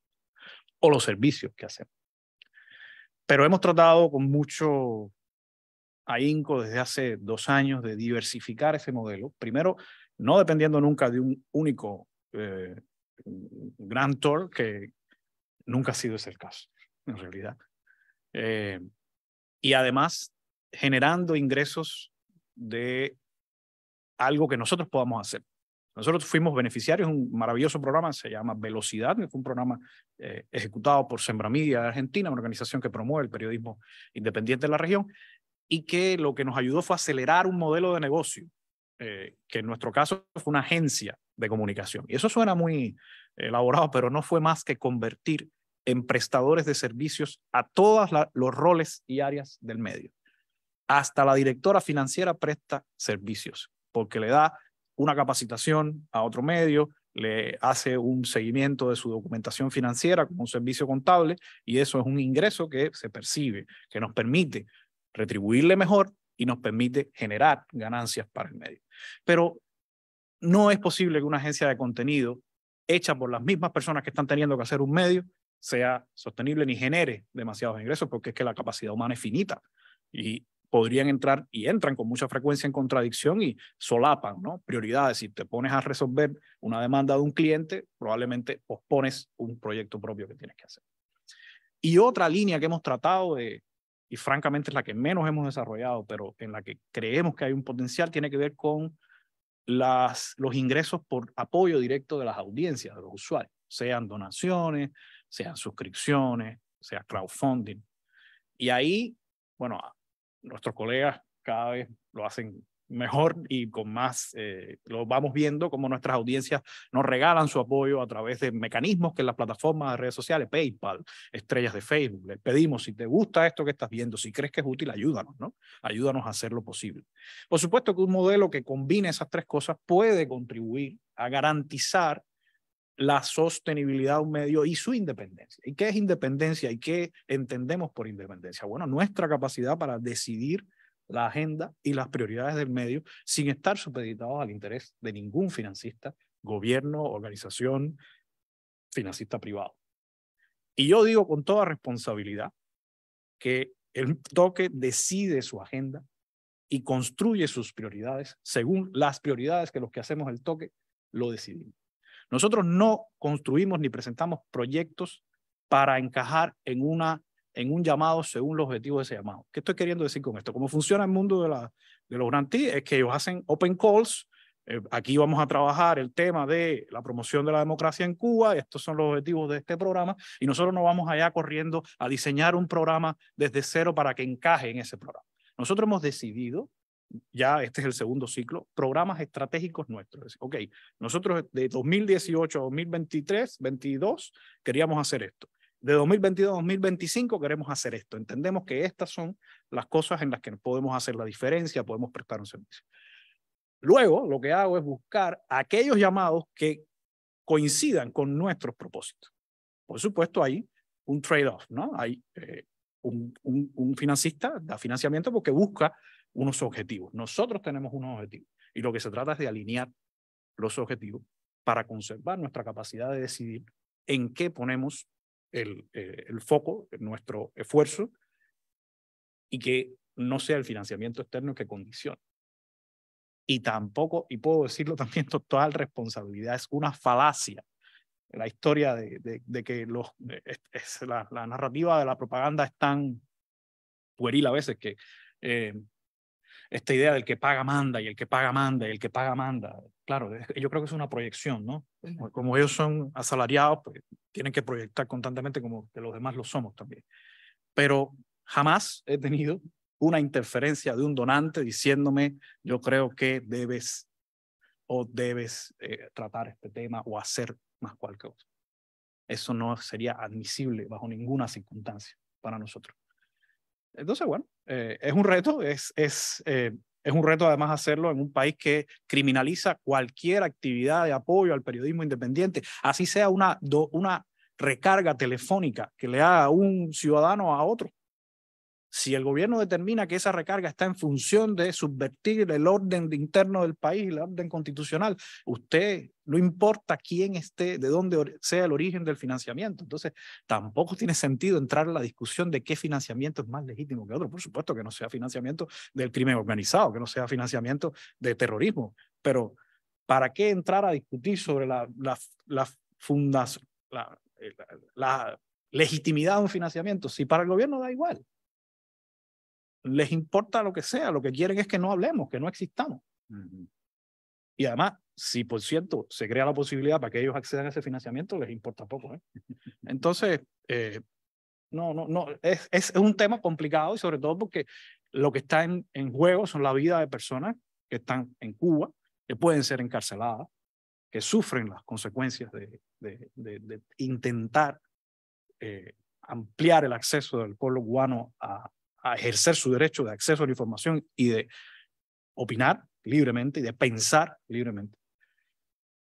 o los servicios que hacemos. Pero hemos tratado con mucho ahínco desde hace dos años de diversificar ese modelo. Primero, no dependiendo nunca de un único eh, grantor, que nunca ha sido ese el caso, en realidad. Eh, y además generando ingresos de algo que nosotros podamos hacer. Nosotros fuimos beneficiarios de un maravilloso programa, se llama Velocidad, que fue un programa eh, ejecutado por Sembramidia de Argentina, una organización que promueve el periodismo independiente en la región, y que lo que nos ayudó fue acelerar un modelo de negocio, eh, que en nuestro caso fue una agencia de comunicación. Y eso suena muy elaborado, pero no fue más que convertir en prestadores de servicios a todos los roles y áreas del medio. Hasta la directora financiera presta servicios porque le da una capacitación a otro medio, le hace un seguimiento de su documentación financiera como un servicio contable y eso es un ingreso que se percibe, que nos permite retribuirle mejor y nos permite generar ganancias para el medio. Pero no es posible que una agencia de contenido hecha por las mismas personas que están teniendo que hacer un medio sea sostenible ni genere demasiados ingresos, porque es que la capacidad humana es finita y podrían entrar y entran con mucha frecuencia en contradicción y solapan ¿no? prioridades. Si te pones a resolver una demanda de un cliente, probablemente pospones un proyecto propio que tienes que hacer. Y otra línea que hemos tratado y francamente es la que menos hemos desarrollado, pero en la que creemos que hay un potencial, tiene que ver con las, los ingresos por apoyo directo de las audiencias, de los usuarios, sean donaciones, sean suscripciones, sea crowdfunding. Y ahí, bueno, nuestros colegas cada vez lo hacen mejor y con más, eh, lo vamos viendo como nuestras audiencias nos regalan su apoyo a través de mecanismos que en las plataformas de redes sociales, PayPal, estrellas de Facebook, les pedimos, si te gusta esto que estás viendo, si crees que es útil, ayúdanos, ¿no? Ayúdanos a hacer lo posible. Por supuesto que un modelo que combine esas tres cosas puede contribuir a garantizar la sostenibilidad de un medio y su independencia. ¿Y qué es independencia y qué entendemos por independencia? Bueno, nuestra capacidad para decidir la agenda y las prioridades del medio sin estar supeditados al interés de ningún financista, gobierno, organización, financista privado. Y yo digo con toda responsabilidad que el toque decide su agenda y construye sus prioridades según las prioridades que los que hacemos el toque lo decidimos. Nosotros no construimos ni presentamos proyectos para encajar en, una, en un llamado según los objetivos de ese llamado. ¿Qué estoy queriendo decir con esto? ¿Cómo funciona el mundo de, la, de los grantees? Es que ellos hacen open calls. Eh, aquí vamos a trabajar el tema de la promoción de la democracia en Cuba. Estos son los objetivos de este programa. Y nosotros no vamos allá corriendo a diseñar un programa desde cero para que encaje en ese programa. Nosotros hemos decidido ya este es el segundo ciclo, programas estratégicos nuestros. Es ok, nosotros de 2018 a 2023, 22, queríamos hacer esto. De 2022 a 2025 queremos hacer esto. Entendemos que estas son las cosas en las que podemos hacer la diferencia, podemos prestar un servicio. Luego, lo que hago es buscar aquellos llamados que coincidan con nuestros propósitos. Por supuesto, hay un trade-off, ¿no? Hay eh, un, un, un financista, da financiamiento porque busca unos objetivos. Nosotros tenemos unos objetivos y lo que se trata es de alinear los objetivos para conservar nuestra capacidad de decidir en qué ponemos el, eh, el foco, nuestro esfuerzo y que no sea el financiamiento externo que condicione. Y tampoco, y puedo decirlo también, total responsabilidad es una falacia la historia de, de, que los, es, la, la, narrativa de la propaganda es tan pueril a veces que eh, esta idea del que paga manda y el que paga manda y el que paga manda. Claro, yo creo que es una proyección, ¿no? Como ellos son asalariados, pues tienen que proyectar constantemente como que los demás lo somos también. Pero jamás he tenido una interferencia de un donante diciéndome, yo creo que debes o debes eh, tratar este tema o hacer más cualquier cosa. Eso no sería admisible bajo ninguna circunstancia para nosotros. Entonces, bueno, eh, es un reto, es, es, eh, es un reto además hacerlo en un país que criminaliza cualquier actividad de apoyo al periodismo independiente, así sea una, una recarga telefónica que le haga un ciudadano a otro. Si el gobierno determina que esa recarga está en función de subvertir el orden interno del país, el orden constitucional, usted no importa quién esté, de dónde sea el origen del financiamiento. Entonces, tampoco tiene sentido entrar en la discusión de qué financiamiento es más legítimo que otro. Por supuesto que no sea financiamiento del crimen organizado, que no sea financiamiento de terrorismo. Pero, ¿para qué entrar a discutir sobre la, fundación, eh, la legitimidad de un financiamiento si para el gobierno da igual? les importa lo que sea, lo que quieren es que no hablemos, que no existamos. Y además, si por cierto se crea la posibilidad para que ellos accedan a ese financiamiento, les importa poco. ¿eh? Entonces, eh, no, no, no, es, un tema complicado y sobre todo porque lo que está en, en juego son la vida de personas que están en Cuba, que pueden ser encarceladas, que sufren las consecuencias de, de, intentar eh, ampliar el acceso del pueblo cubano a, a ejercer su derecho de acceso a la información y de opinar libremente y de pensar libremente.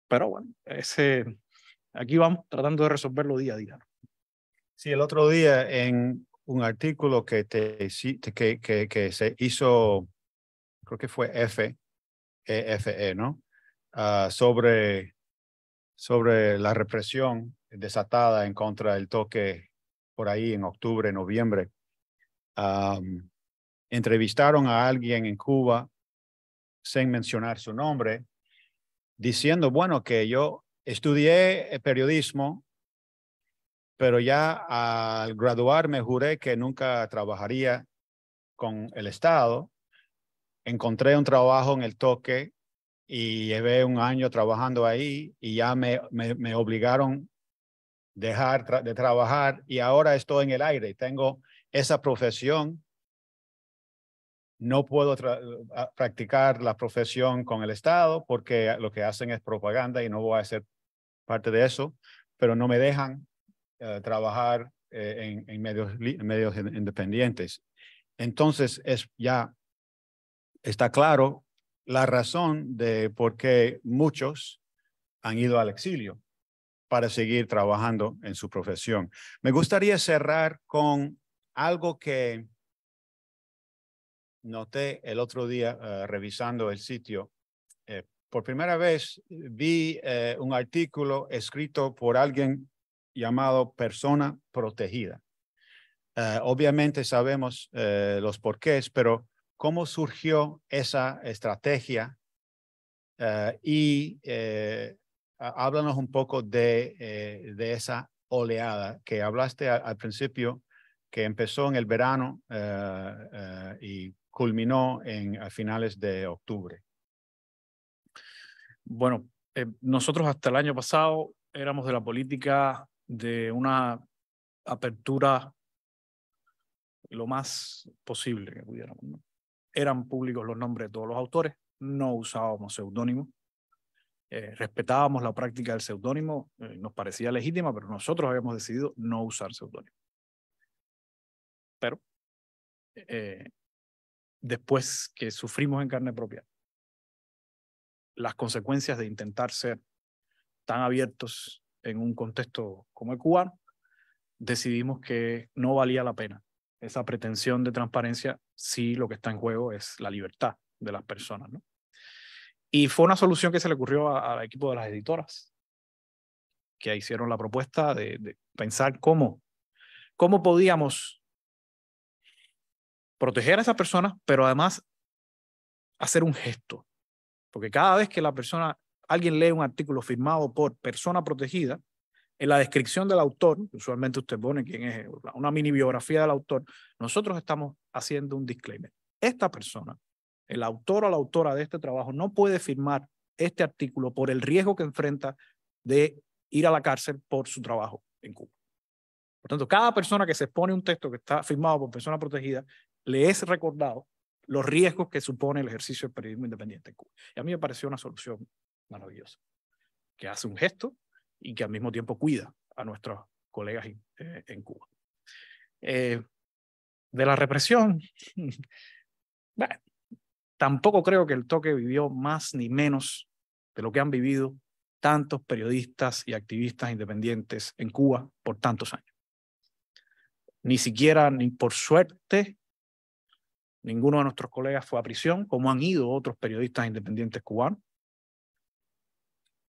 Pero bueno, ese, aquí vamos tratando de resolverlo día a día. Sí, el otro día en un artículo que, te, que, que, se hizo, creo que fue F, E, e ¿no? Ah, sobre, sobre la represión desatada en contra del toque por ahí en octubre, noviembre entrevistaron a alguien en Cuba sin mencionar su nombre, diciendo, bueno, que yo estudié eh, periodismo, pero ya al graduarme juré que nunca trabajaría con el Estado. Encontré un trabajo en el toque y llevé un año trabajando ahí y ya me, me, obligaron dejar de trabajar y ahora estoy en el aire. y Tengo esa profesión, no puedo practicar la profesión con el Estado porque lo que hacen es propaganda y no voy a ser parte de eso, pero no me dejan eh, trabajar eh, en, medios, medios independientes. Entonces, es ya está claro la razón de por qué muchos han ido al exilio para seguir trabajando en su profesión. Me gustaría cerrar con algo que noté el otro día eh, revisando el sitio, eh, por primera vez vi eh, un artículo escrito por alguien llamado persona protegida. obviamente sabemos los porqués, pero ¿cómo surgió esa estrategia? y háblanos un poco de, esa oleada que hablaste al principio que empezó en el verano eh, eh, y culminó en, a finales de octubre. Bueno, eh, nosotros hasta el año pasado éramos de la política de una apertura lo más posible que pudiéramos. Eran públicos los nombres de todos los autores, no usábamos seudónimos, respetábamos la práctica del seudónimo, nos parecía legítima, pero nosotros habíamos decidido no usar seudónimo pero eh, después que sufrimos en carne propia las consecuencias de intentar ser tan abiertos en un contexto como el cubano, decidimos que no valía la pena esa pretensión de transparencia si lo que está en juego es la libertad de las personas. Y fue una solución que se le ocurrió al equipo de las editoras, que hicieron la propuesta de, de pensar cómo, cómo podíamos proteger a esa persona, pero además hacer un gesto. Porque cada vez que la persona, alguien lee un artículo firmado por persona protegida, en la descripción del autor, usualmente usted pone quién es, una mini biografía del autor, nosotros estamos haciendo un disclaimer. Esta persona, el autor o la autora de este trabajo, no puede firmar este artículo por el riesgo que enfrenta de ir a la cárcel por su trabajo en Cuba. Por tanto, cada persona que se expone un texto que está firmado por persona protegida le es recordado los riesgos que supone el ejercicio del periodismo independiente en Cuba. Y a mí me pareció una solución maravillosa, que hace un gesto y que al mismo tiempo cuida a nuestros colegas eh, en Cuba. Eh, de la represión, tampoco creo que el toque vivió más ni menos de lo que han vivido tantos periodistas y activistas independientes en Cuba por tantos años. Ni siquiera, ni por suerte, Ninguno de nuestros colegas fue a prisión, como han ido otros periodistas independientes cubanos.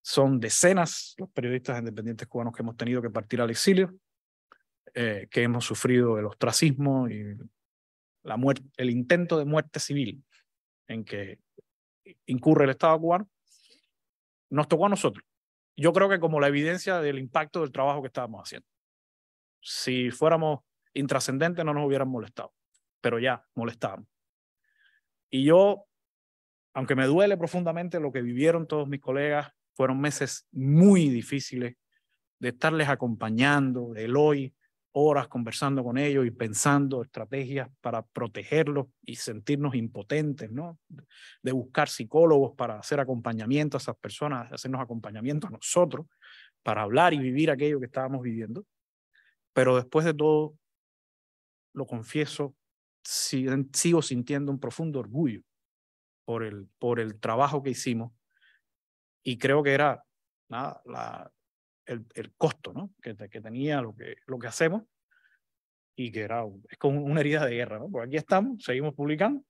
Son decenas los periodistas independientes cubanos que hemos tenido que partir al exilio, eh, que hemos sufrido el ostracismo y la muerte, el intento de muerte civil en que incurre el Estado cubano, nos tocó a nosotros. Yo creo que como la evidencia del impacto del trabajo que estábamos haciendo. Si fuéramos intrascendentes no nos hubieran molestado pero ya, molestamos. Y yo, aunque me duele profundamente lo que vivieron todos mis colegas, fueron meses muy difíciles de estarles acompañando, de hoy, horas conversando con ellos y pensando estrategias para protegerlos y sentirnos impotentes, ¿no? De buscar psicólogos para hacer acompañamiento a esas personas, hacernos acompañamiento a nosotros, para hablar y vivir aquello que estábamos viviendo. Pero después de todo, lo confieso, sigo sintiendo un profundo orgullo por el, por el trabajo que hicimos y creo que era la, el, el, costo ¿no? que, que, tenía lo que, lo que hacemos y que era es como una herida de guerra. ¿no? Pues aquí estamos, seguimos publicando,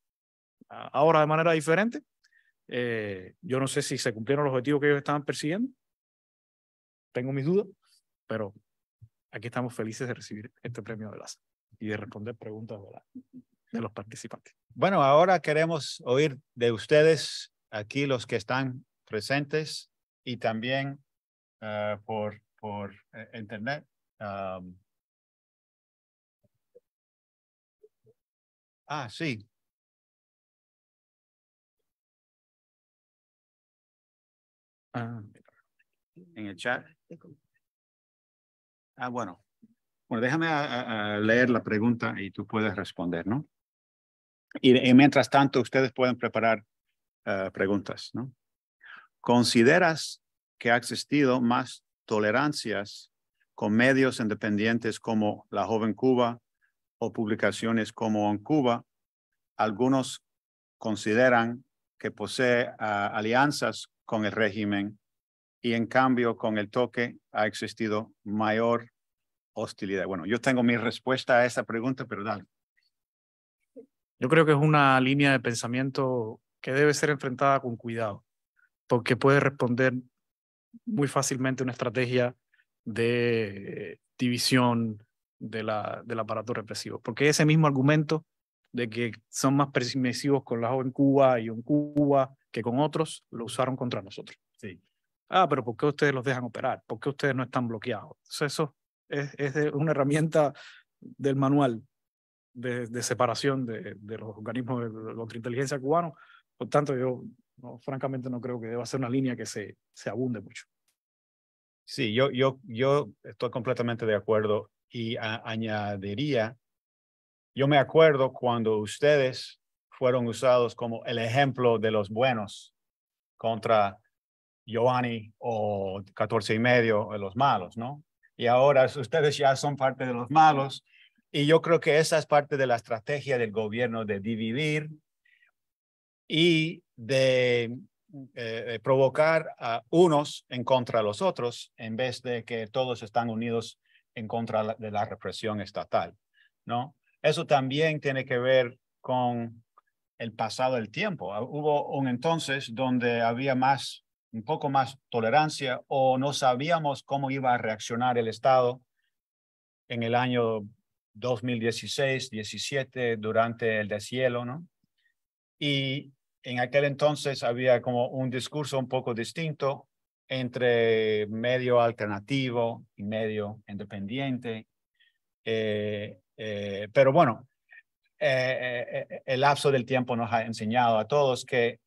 ahora de manera diferente. Eh, yo no sé si se cumplieron los objetivos que ellos estaban persiguiendo. Tengo mis dudas, pero aquí estamos felices de recibir este premio de LASA y de responder preguntas de los participantes. Bueno, ahora queremos oír de ustedes, aquí los que están presentes y también ah, por, por eh, internet. ah, sí, ah, en el chat. Ah, bueno, bueno, déjame leer la pregunta y tú puedes responder, ¿no? Y, mientras tanto, ustedes pueden preparar eh, preguntas, ¿no? ¿Consideras que ha existido más tolerancias con medios independientes como La Joven Cuba o publicaciones como On Cuba? Algunos consideran que posee eh, alianzas con el régimen y en cambio con el toque ha existido mayor hostilidad? Bueno, yo tengo mi respuesta a esa pregunta, pero dale. Yo creo que es una línea de pensamiento que debe ser enfrentada con cuidado, porque puede responder muy fácilmente una estrategia de división de la, del aparato represivo, porque ese mismo argumento de que son más permisivos con la joven Cuba y un Cuba que con otros, lo usaron contra nosotros. Sí. Ah, pero ¿por qué ustedes los dejan operar? ¿Por qué ustedes no están bloqueados? Entonces, eso es, una herramienta del manual de, separación de, los organismos de, la inteligencia cubano. Por tanto, yo francamente no creo que deba ser una línea que se, se abunde mucho. Sí, yo, yo, yo estoy completamente de acuerdo y añadiría, yo me acuerdo cuando ustedes fueron usados como el ejemplo de los buenos contra Giovanni o 14 y medio de los malos, ¿no? y ahora ustedes ya son parte de los malos. Y yo creo que esa es parte de la estrategia del gobierno de dividir y de eh, eh, provocar a unos en contra de los otros en vez de que todos están unidos en contra de la represión estatal, ¿no? Eso también tiene que ver con el pasado del tiempo. Ah, hubo un entonces donde había más poco más tolerancia o no sabíamos cómo iba a reaccionar el Estado en el año 2016, 17, durante el deshielo, ¿no? Y en aquel entonces había como un discurso un poco distinto entre medio alternativo y medio independiente. Eh, eh, pero bueno, eh, el lapso del tiempo nos ha enseñado a todos que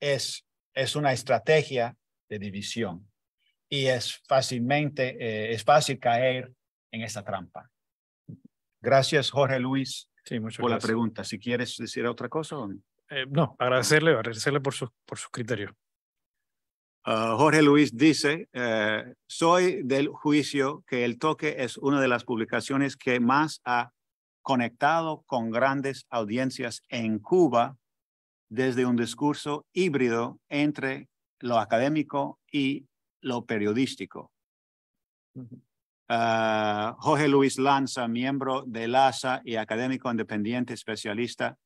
es es una estrategia de división y es fácilmente, eh, es fácil caer en esa trampa. Gracias, Jorge Luis, por la pregunta. Si quieres decir otra cosa. Eh, no, agradecerle, agradecerle por su por criterios. Ah, Jorge Luis dice, eh, soy del juicio que El Toque es una de las publicaciones que más ha conectado con grandes audiencias en Cuba desde un discurso híbrido entre lo académico y lo periodístico. Ah, Jorge Luis Lanza, miembro de LASA y académico independiente especialista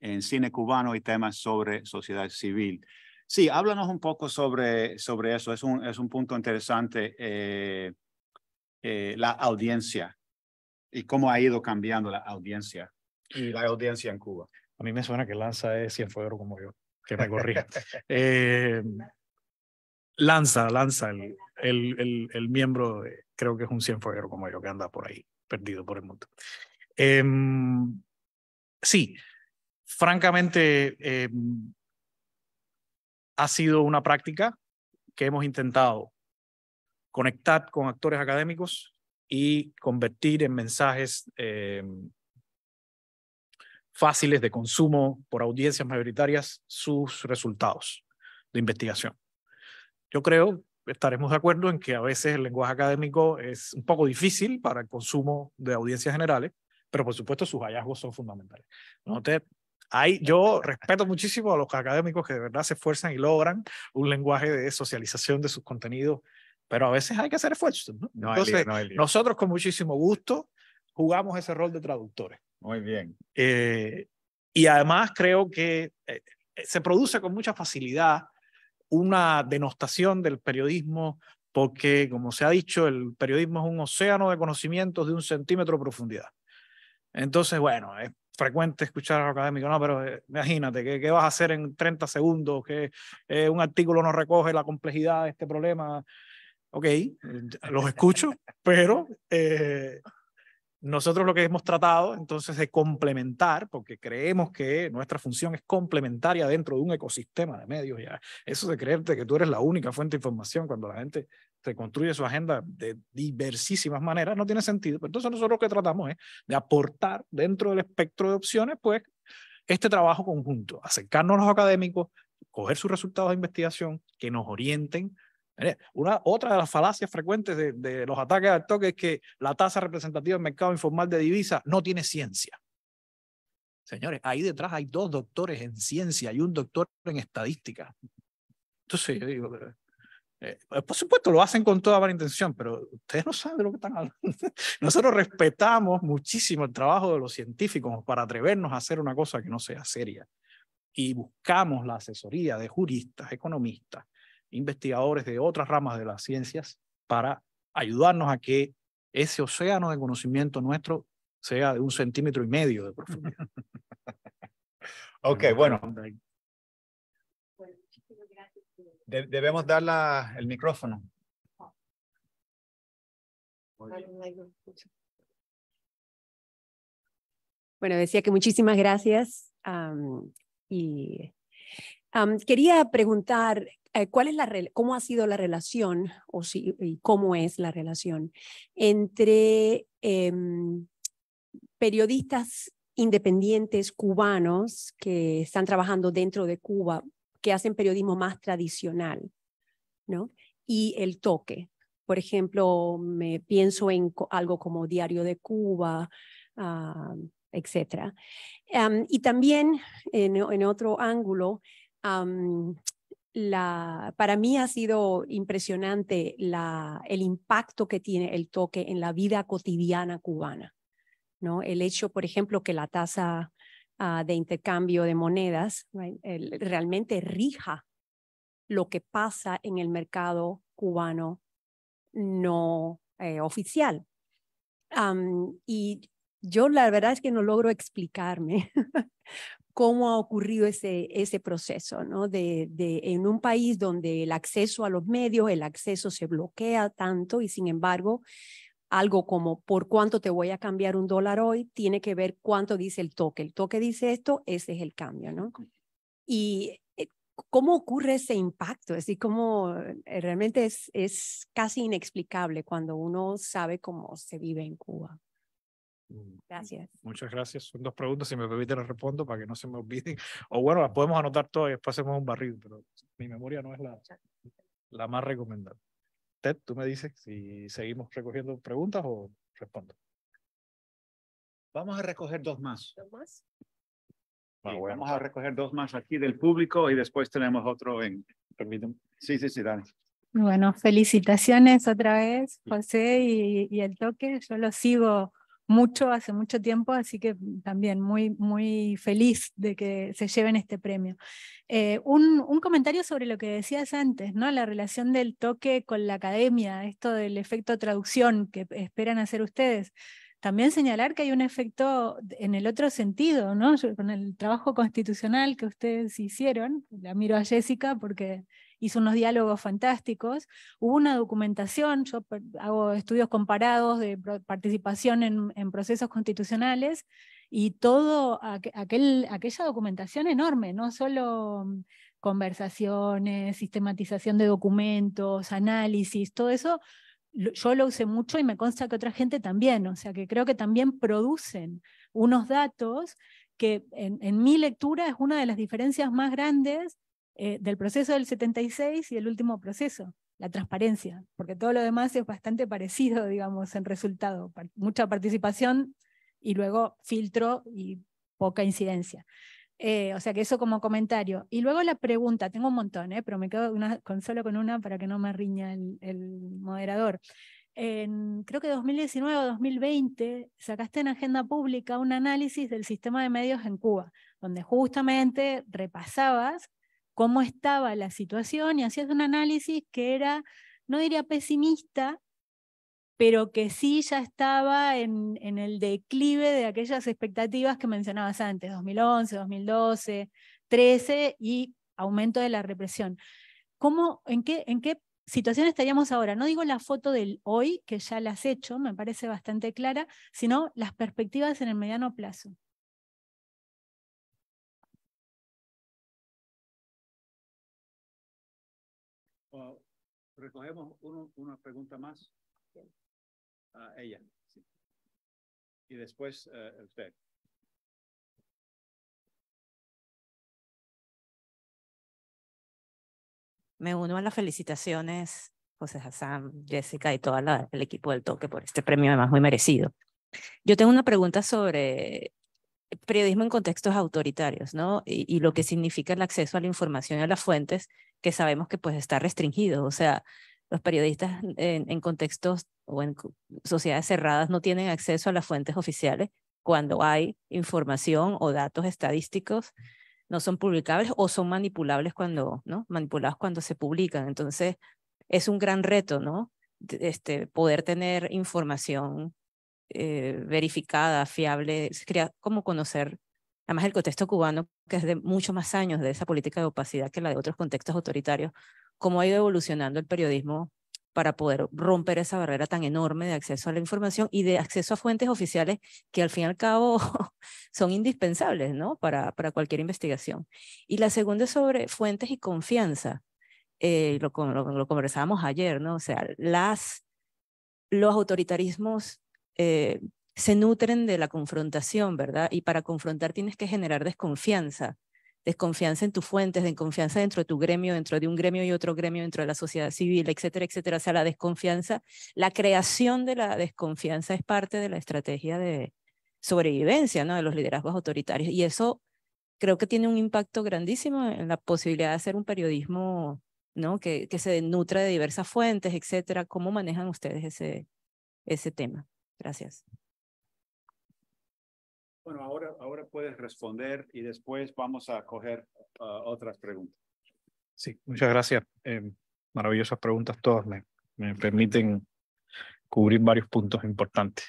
en cine cubano y temas sobre sociedad civil. Sí, háblanos un poco sobre, sobre eso. Es un, es un punto interesante, eh, eh, la audiencia y cómo ha ido cambiando la audiencia. Y la audiencia en Cuba. A mí me suena que Lanza es Cienfuegro como yo, que me corrija. Eh, lanza, Lanza, el, el, miembro, creo que es un Cienfuegro como yo, que anda por ahí, perdido por el mundo. Em, sí, francamente, em, ha sido una práctica que hemos intentado conectar con actores académicos y convertir en mensajes em, fáciles de consumo por audiencias mayoritarias sus resultados de investigación. Yo creo, estaremos de acuerdo en que a veces el lenguaje académico es un poco difícil para el consumo de audiencias generales, pero por supuesto sus hallazgos son fundamentales. ¿No? hay, yo respeto muchísimo a los académicos que de verdad se esfuerzan y logran un lenguaje de socialización de sus contenidos, pero a veces hay que hacer esfuerzos. Entonces, nosotros con muchísimo gusto jugamos ese rol de traductores. Muy bien. Eh, y además creo que eh, eh, se produce con mucha facilidad una denostación del periodismo porque, como se ha dicho, el periodismo es un océano de conocimientos de un centímetro de profundidad. Entonces, bueno, es frecuente escuchar a los académicos, no, pero imagínate, ¿qué, ¿qué, vas a hacer en 30 segundos? Que un artículo no recoge la complejidad de este problema. Ok, los escucho, pero nosotros lo que hemos tratado entonces de complementar, porque creemos que nuestra función es complementaria dentro de un ecosistema de medios. Ya. Eso de creerte que tú eres la única fuente de información cuando la gente construye su agenda de diversísimas maneras no tiene sentido. Pues, entonces nosotros lo que tratamos es de aportar dentro del espectro de opciones, pues, este trabajo conjunto, acercarnos a los académicos, coger sus resultados de investigación, que nos orienten una, otra de las falacias frecuentes de, los ataques al toque es que la tasa representativa del mercado informal de divisas no tiene ciencia. Señores, ahí detrás hay dos doctores en ciencia y un doctor en estadística. Entonces, yo digo, eh, por supuesto, lo hacen con toda mala intención, pero ustedes no saben de lo que están hablando. Nosotros respetamos muchísimo el trabajo de los científicos para atrevernos a hacer una cosa que no sea seria. Y buscamos la asesoría de juristas, economistas, investigadores de otras ramas de las ciencias para ayudarnos a que ese océano de conocimiento nuestro sea de un centímetro y medio de profundidad. ok, bueno. Pues, debemos dar el micrófono. Bueno, decía que muchísimas gracias. y quería preguntar eh, ¿cuál es la, cómo ha sido la relación o cómo es la relación entre em, periodistas independientes cubanos que están trabajando dentro de Cuba, que hacen periodismo más tradicional, ¿no? Y el toque. Por ejemplo, me pienso en algo como Diario de Cuba, ah, etc. y también en, otro ángulo, la, para mí ha sido impresionante la, el impacto que tiene el toque en la vida cotidiana cubana. ¿no? El hecho, por ejemplo, que la tasa ah, de intercambio de monedas realmente rija lo que pasa en el mercado cubano no eh, oficial. y yo la verdad es que no logro explicarme cómo ha ocurrido ese, ese proceso, ¿no? De, de, en un país donde el acceso a los medios, el acceso se bloquea tanto y sin embargo algo como por cuánto te voy a cambiar un dólar hoy tiene que ver cuánto dice el toque. El toque dice esto, ese es el cambio, ¿no? Y eh, cómo ocurre ese impacto, es decir, cómo eh, realmente es, es casi inexplicable cuando uno sabe cómo se vive en Cuba. Mm, gracias. Muchas gracias. Son dos preguntas, si me permiten las respondo para que no se me olviden. O bueno, las podemos anotar todas y después hacemos un barril, pero mi memoria no es la, la más recomendada Ted, tú me dices si seguimos recogiendo preguntas o respondo. Vamos a recoger dos más. Ah, vamos a recoger dos más aquí del público y después tenemos otro en... Permítame. Sí, sí, sí, Dani. Bueno, felicitaciones otra vez, José, y, y el toque. Yo lo sigo mucho hace mucho tiempo, así que también muy, muy feliz de que se lleven este premio. Eh, un, comentario sobre lo que decías antes, ¿no? La relación del toque con la academia, esto del efecto traducción que esperan hacer ustedes. También señalar que hay un efecto en el otro sentido, ¿no? con el trabajo constitucional que ustedes hicieron, la miro a Jessica porque hizo unos diálogos fantásticos. Hubo una documentación, yo hago estudios comparados de participación en, procesos constitucionales y todo aquel, aquella documentación enorme, no solo mm, conversaciones, sistematización de documentos, análisis, todo eso, yo lo usé mucho y me consta que otra gente también, o sea que creo que también producen unos datos que en mi lectura es una de las diferencias más grandes eh, del proceso del 76 y el último proceso, la transparencia, porque todo lo demás es bastante parecido, digamos, en resultado. mucha participación y luego filtro y poca incidencia. Eh, o sea que eso como comentario. Y luego la pregunta, tengo un montón, eh, pero me quedo con solo con una para que no me riña el, moderador. creo que 2019 o 2020 sacaste en Agenda Pública un análisis del sistema de medios en Cuba, donde justamente repasabas cómo estaba la situación y hacías un análisis que era, no diría pesimista, pero que sí ya estaba en, el declive de aquellas expectativas que mencionabas antes, 2011, 2012, 2013, y aumento de la represión. ¿Cómo, en, qué, ¿En qué situación estaríamos ahora? No digo la foto del hoy, que ya la has hecho, me parece bastante clara, sino las perspectivas en el mediano plazo. recogemos una pregunta más. a ella. Y después el eh, usted. Me uno a las felicitaciones, José Hassan, Jessica y todo el equipo del toque por este premio, además muy merecido. Yo tengo una pregunta sobre periodismo en contextos autoritarios, ¿no? Y, y, lo que significa el acceso a la información y a las fuentes que sabemos que pues está restringido. O sea, los periodistas en, contextos o en sociedades cerradas no tienen acceso a las fuentes oficiales cuando hay información o datos estadísticos no son publicables o son manipulables cuando, ¿no? Manipulados cuando se publican. Entonces, es un gran reto, ¿no? Este, poder tener información eh, verificada, fiable, como conocer además el contexto cubano, que es de muchos más años de esa política de opacidad que la de otros contextos autoritarios, cómo ha ido evolucionando el periodismo para poder romper esa barrera tan enorme de acceso a la información y de acceso a fuentes oficiales que al fin y al cabo son indispensables ¿no? para, para cualquier investigación. Y la segunda es sobre fuentes y confianza. Eh, lo, lo, conversábamos ayer, ¿no? O sea, las, los autoritarismos eh, se nutren de la confrontación, ¿verdad? Y para confrontar tienes que generar desconfianza, desconfianza en tus fuentes, desconfianza dentro de tu gremio, dentro de un gremio y otro gremio, dentro de la sociedad civil, etcétera, etcétera. O sea, la desconfianza, la creación de la desconfianza es parte de la estrategia de sobrevivencia, ¿no? De los liderazgos autoritarios. Y eso creo que tiene un impacto grandísimo en la posibilidad de hacer un periodismo, ¿no? Que, que se nutra de diversas fuentes, etcétera. ¿Cómo manejan ustedes ese, ese tema? Gracias. Bueno, ahora, ahora puedes responder y después vamos a coger ah, otras preguntas. Sí, muchas gracias. Em, maravillosas preguntas todas. Me, me permiten cubrir varios puntos importantes.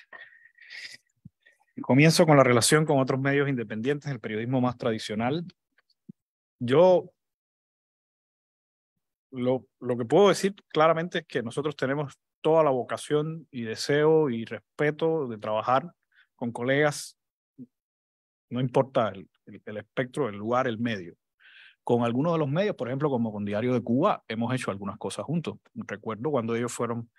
Comienzo con la relación con otros medios independientes, el periodismo más tradicional. Yo lo, lo, que puedo decir claramente es que nosotros tenemos toda la vocación y deseo y respeto de trabajar con colegas no importa el, el, espectro, el lugar, el medio. Con algunos de los medios, por ejemplo, como con Diario de Cuba, hemos hecho algunas cosas juntos. Recuerdo cuando ellos fueron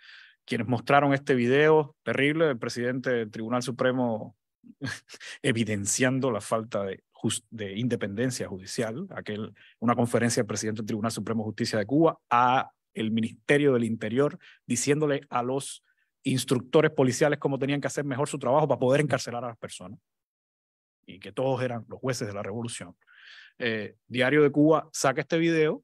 quienes mostraron este video terrible del presidente del Tribunal Supremo evidenciando la falta de, de independencia judicial, aquel, una conferencia del presidente del Tribunal Supremo de Justicia de Cuba, a el Ministerio del Interior, diciéndole a los instructores policiales cómo tenían que hacer mejor su trabajo para poder encarcelar a las personas y que todos eran los jueces de la revolución, eh, Diario de Cuba saca este video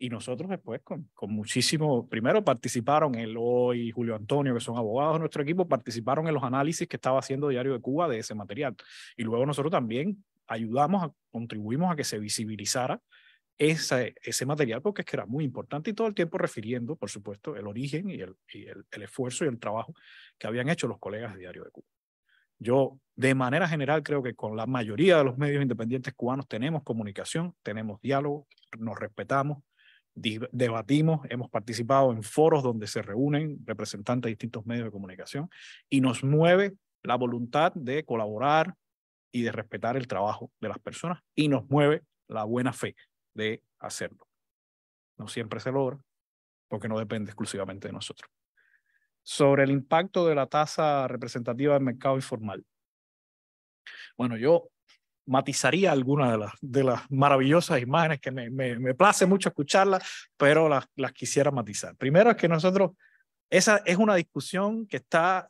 y nosotros después con, muchísimo, primero participaron el hoy, Julio Antonio, que son abogados de nuestro equipo, participaron en los análisis que estaba haciendo Diario de Cuba de ese material. Y luego nosotros también ayudamos, contribuimos a que se visibilizara ese, ese material porque es que era muy importante y todo el tiempo refiriendo, por supuesto, el origen y, el, el esfuerzo y el trabajo que habían hecho los colegas de Diario de Cuba. Yo, de manera general, creo que con la mayoría de los medios independientes cubanos tenemos comunicación, tenemos diálogo, nos respetamos, debatimos, hemos participado en foros donde se reúnen representantes de distintos medios de comunicación y nos mueve la voluntad de colaborar y de respetar el trabajo de las personas y nos mueve la buena fe de hacerlo. No siempre se logra porque no depende exclusivamente de nosotros sobre el impacto de la tasa representativa del mercado informal. Bueno, yo matizaría algunas de las, de las maravillosas imágenes que me, me, place mucho escucharlas, pero las, las quisiera matizar. Primero es que nosotros, esa es una discusión que está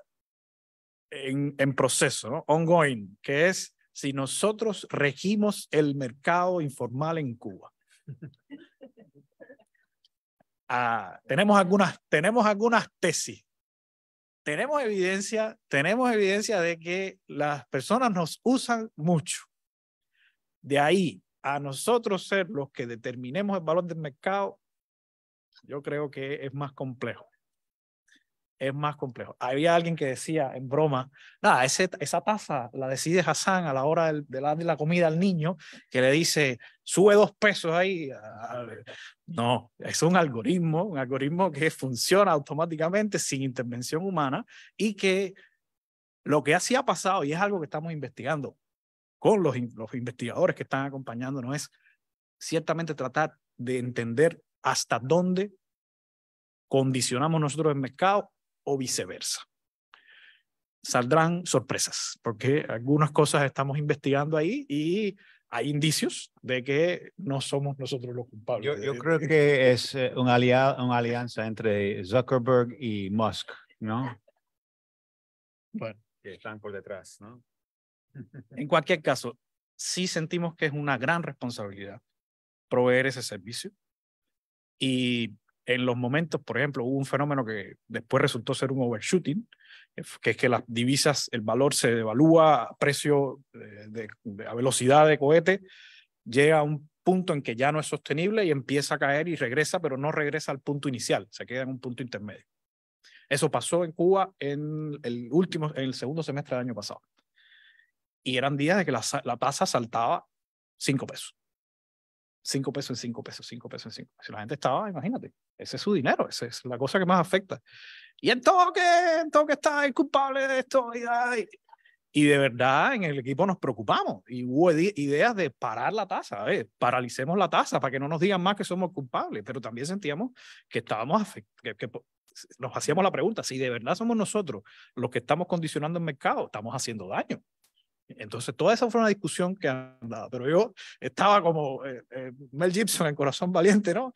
en, proceso, ongoing, que es si nosotros regimos el mercado informal en Cuba. Ah, tenemos, algunas, tenemos algunas tesis tenemos evidencia, tenemos evidencia de que las personas nos usan mucho. De ahí a nosotros ser los que determinemos el valor del mercado, yo creo que es más complejo. Es más complejo. Había alguien que decía en broma, nada, esa taza la decide Hassan a la hora de, darle la comida al niño, que le dice, sube dos pesos ahí. No, es un algoritmo, un algoritmo que funciona automáticamente sin intervención humana y que lo que así ha pasado, y es algo que estamos investigando con los, los investigadores que están acompañándonos, es ciertamente tratar de entender hasta dónde condicionamos nosotros el mercado o viceversa. Saldrán sorpresas, porque algunas cosas estamos investigando ahí y hay indicios de que no somos nosotros los culpables. Yo, creo que es eh, un aliado, una alianza entre Zuckerberg y Musk, ¿no? Bueno. Que están por detrás, ¿no? En cualquier caso, sí sentimos que es una gran responsabilidad proveer ese servicio y en los momentos, por ejemplo, hubo un fenómeno que después resultó ser un overshooting, eh, que es que las divisas, el valor se devalúa a precio, eh, de, a velocidad de cohete, llega a un punto en que ya no es sostenible y empieza a caer y regresa, pero no regresa al punto inicial, se queda en un punto intermedio. Eso pasó en Cuba en el, último, en el segundo semestre del año pasado. Y eran días de que la, la tasa saltaba 5 pesos cinco pesos en cinco pesos, cinco pesos en cinco pesos. La gente estaba, imagínate, ese es su dinero, esa es la cosa que más afecta. Y en toque, en está el culpable de esto. Y, de verdad en el equipo nos preocupamos y hubo ideas de parar la tasa, paralicemos la tasa para que no nos digan más que somos culpables, pero también sentíamos que estábamos que, nos hacíamos la pregunta, si de verdad somos nosotros los que estamos condicionando el mercado, estamos haciendo daño. Entonces, toda esa fue una discusión que andaba, pero yo estaba como eh, eh, Mel Gibson en Corazón Valiente, ¿no?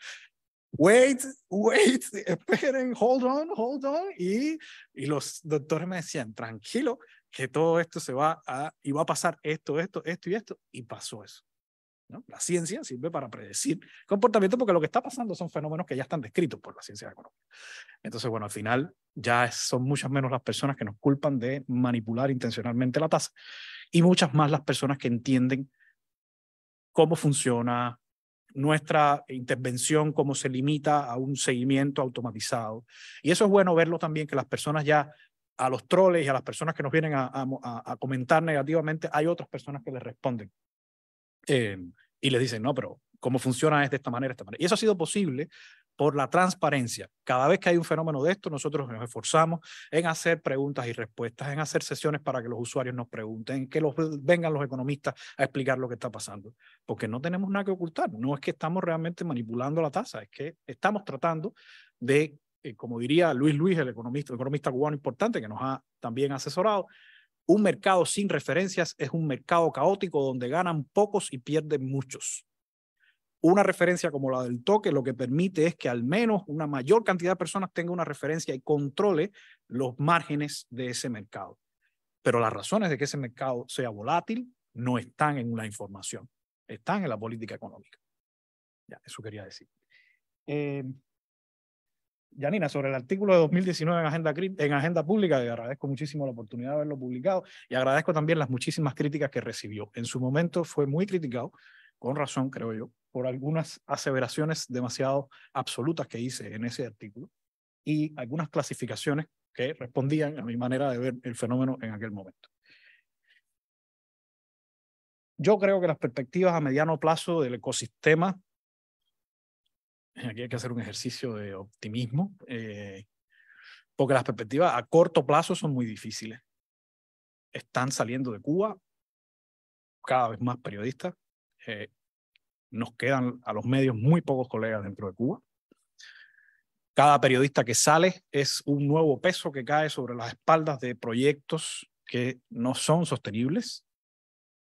Wait, wait, esperen, hold on, hold on. Y, y los doctores me decían, tranquilo, que todo esto se va a, y va a pasar esto, esto, esto y esto, y pasó eso. La ciencia sirve para predecir comportamiento porque lo que está pasando son fenómenos que ya están descritos por la ciencia económica. Entonces, bueno, al final ya son muchas menos las personas que nos culpan de manipular intencionalmente la tasa y muchas más las personas que entienden cómo funciona nuestra intervención, cómo se limita a un seguimiento automatizado. Y eso es bueno verlo también, que las personas ya, a los troles y a las personas que nos vienen a, comentar negativamente, hay otras personas que les responden eh, y les dicen, no, pero cómo funciona es de esta manera, esta manera. Y eso ha sido posible por la transparencia. Cada vez que hay un fenómeno de esto, nosotros nos esforzamos en hacer preguntas y respuestas, en hacer sesiones para que los usuarios nos pregunten, que los, vengan los economistas a explicar lo que está pasando, porque no tenemos nada que ocultar. No es que estamos realmente manipulando la tasa, es que estamos tratando de, eh, como diría Luis Luis, el economista, el economista cubano importante que nos ha también asesorado, un mercado sin referencias es un mercado caótico donde ganan pocos y pierden muchos. Una referencia como la del toque lo que permite es que al menos una mayor cantidad de personas tenga una referencia y controle los márgenes de ese mercado. Pero las razones de que ese mercado sea volátil no están en la información, están en la política económica. Ya, eso quería decir. Eh, Yanina, sobre el artículo de 2019 en Agenda, en Agenda Pública, le agradezco muchísimo la oportunidad de haberlo publicado y agradezco también las muchísimas críticas que recibió. En su momento fue muy criticado, con razón, creo yo, por algunas aseveraciones demasiado absolutas que hice en ese artículo y algunas clasificaciones que respondían a mi manera de ver el fenómeno en aquel momento. Yo creo que las perspectivas a mediano plazo del ecosistema, aquí hay que hacer un ejercicio de optimismo, eh, porque las perspectivas a corto plazo son muy difíciles. Están saliendo de Cuba cada vez más periodistas, eh, nos quedan a los medios muy pocos colegas dentro de Cuba. Cada periodista que sale es un nuevo peso que cae sobre las espaldas de proyectos que no son sostenibles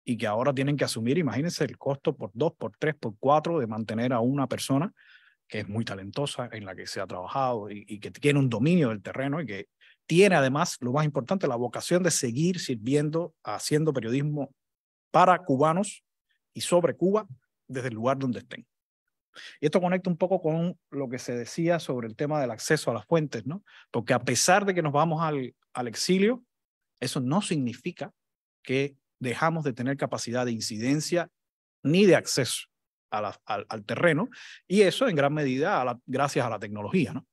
y que ahora tienen que asumir, imagínense, el costo por dos, por tres, por cuatro de mantener a una persona que es muy talentosa, en la que se ha trabajado y, que tiene un dominio del terreno y que tiene además, lo más importante, la vocación de seguir sirviendo, haciendo periodismo para cubanos y sobre Cuba desde el lugar donde estén. Y esto conecta un poco con lo que se decía sobre el tema del acceso a las fuentes, ¿no? Porque a pesar de que nos vamos al, al exilio, eso no significa que dejamos de tener capacidad de incidencia ni de acceso al, terreno, y eso en gran medida gracias a la tecnología, ¿no?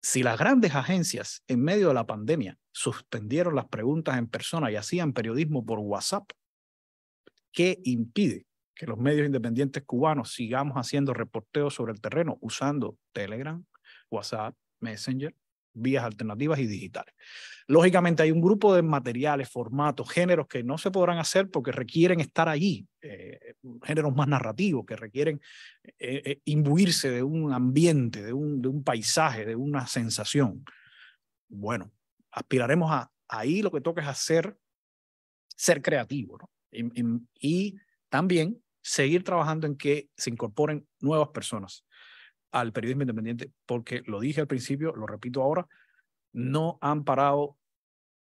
Si las grandes agencias en medio de la pandemia suspendieron las preguntas en persona y hacían periodismo por WhatsApp, ¿Qué impide que los medios independientes cubanos sigamos haciendo reporteos sobre el terreno usando Telegram, WhatsApp, Messenger, vías alternativas y digitales. Lógicamente hay un grupo de materiales, formatos, géneros que no se podrán hacer porque requieren estar allí, eh, géneros más narrativos, que requieren eh, eh, imbuirse de un ambiente, de un, de un, paisaje, de una sensación. Bueno, aspiraremos a ahí lo que toca es hacer, ser creativo, ¿no? Y, también seguir trabajando en que se incorporen nuevas personas al periodismo independiente, porque lo dije al principio, lo repito ahora, no han parado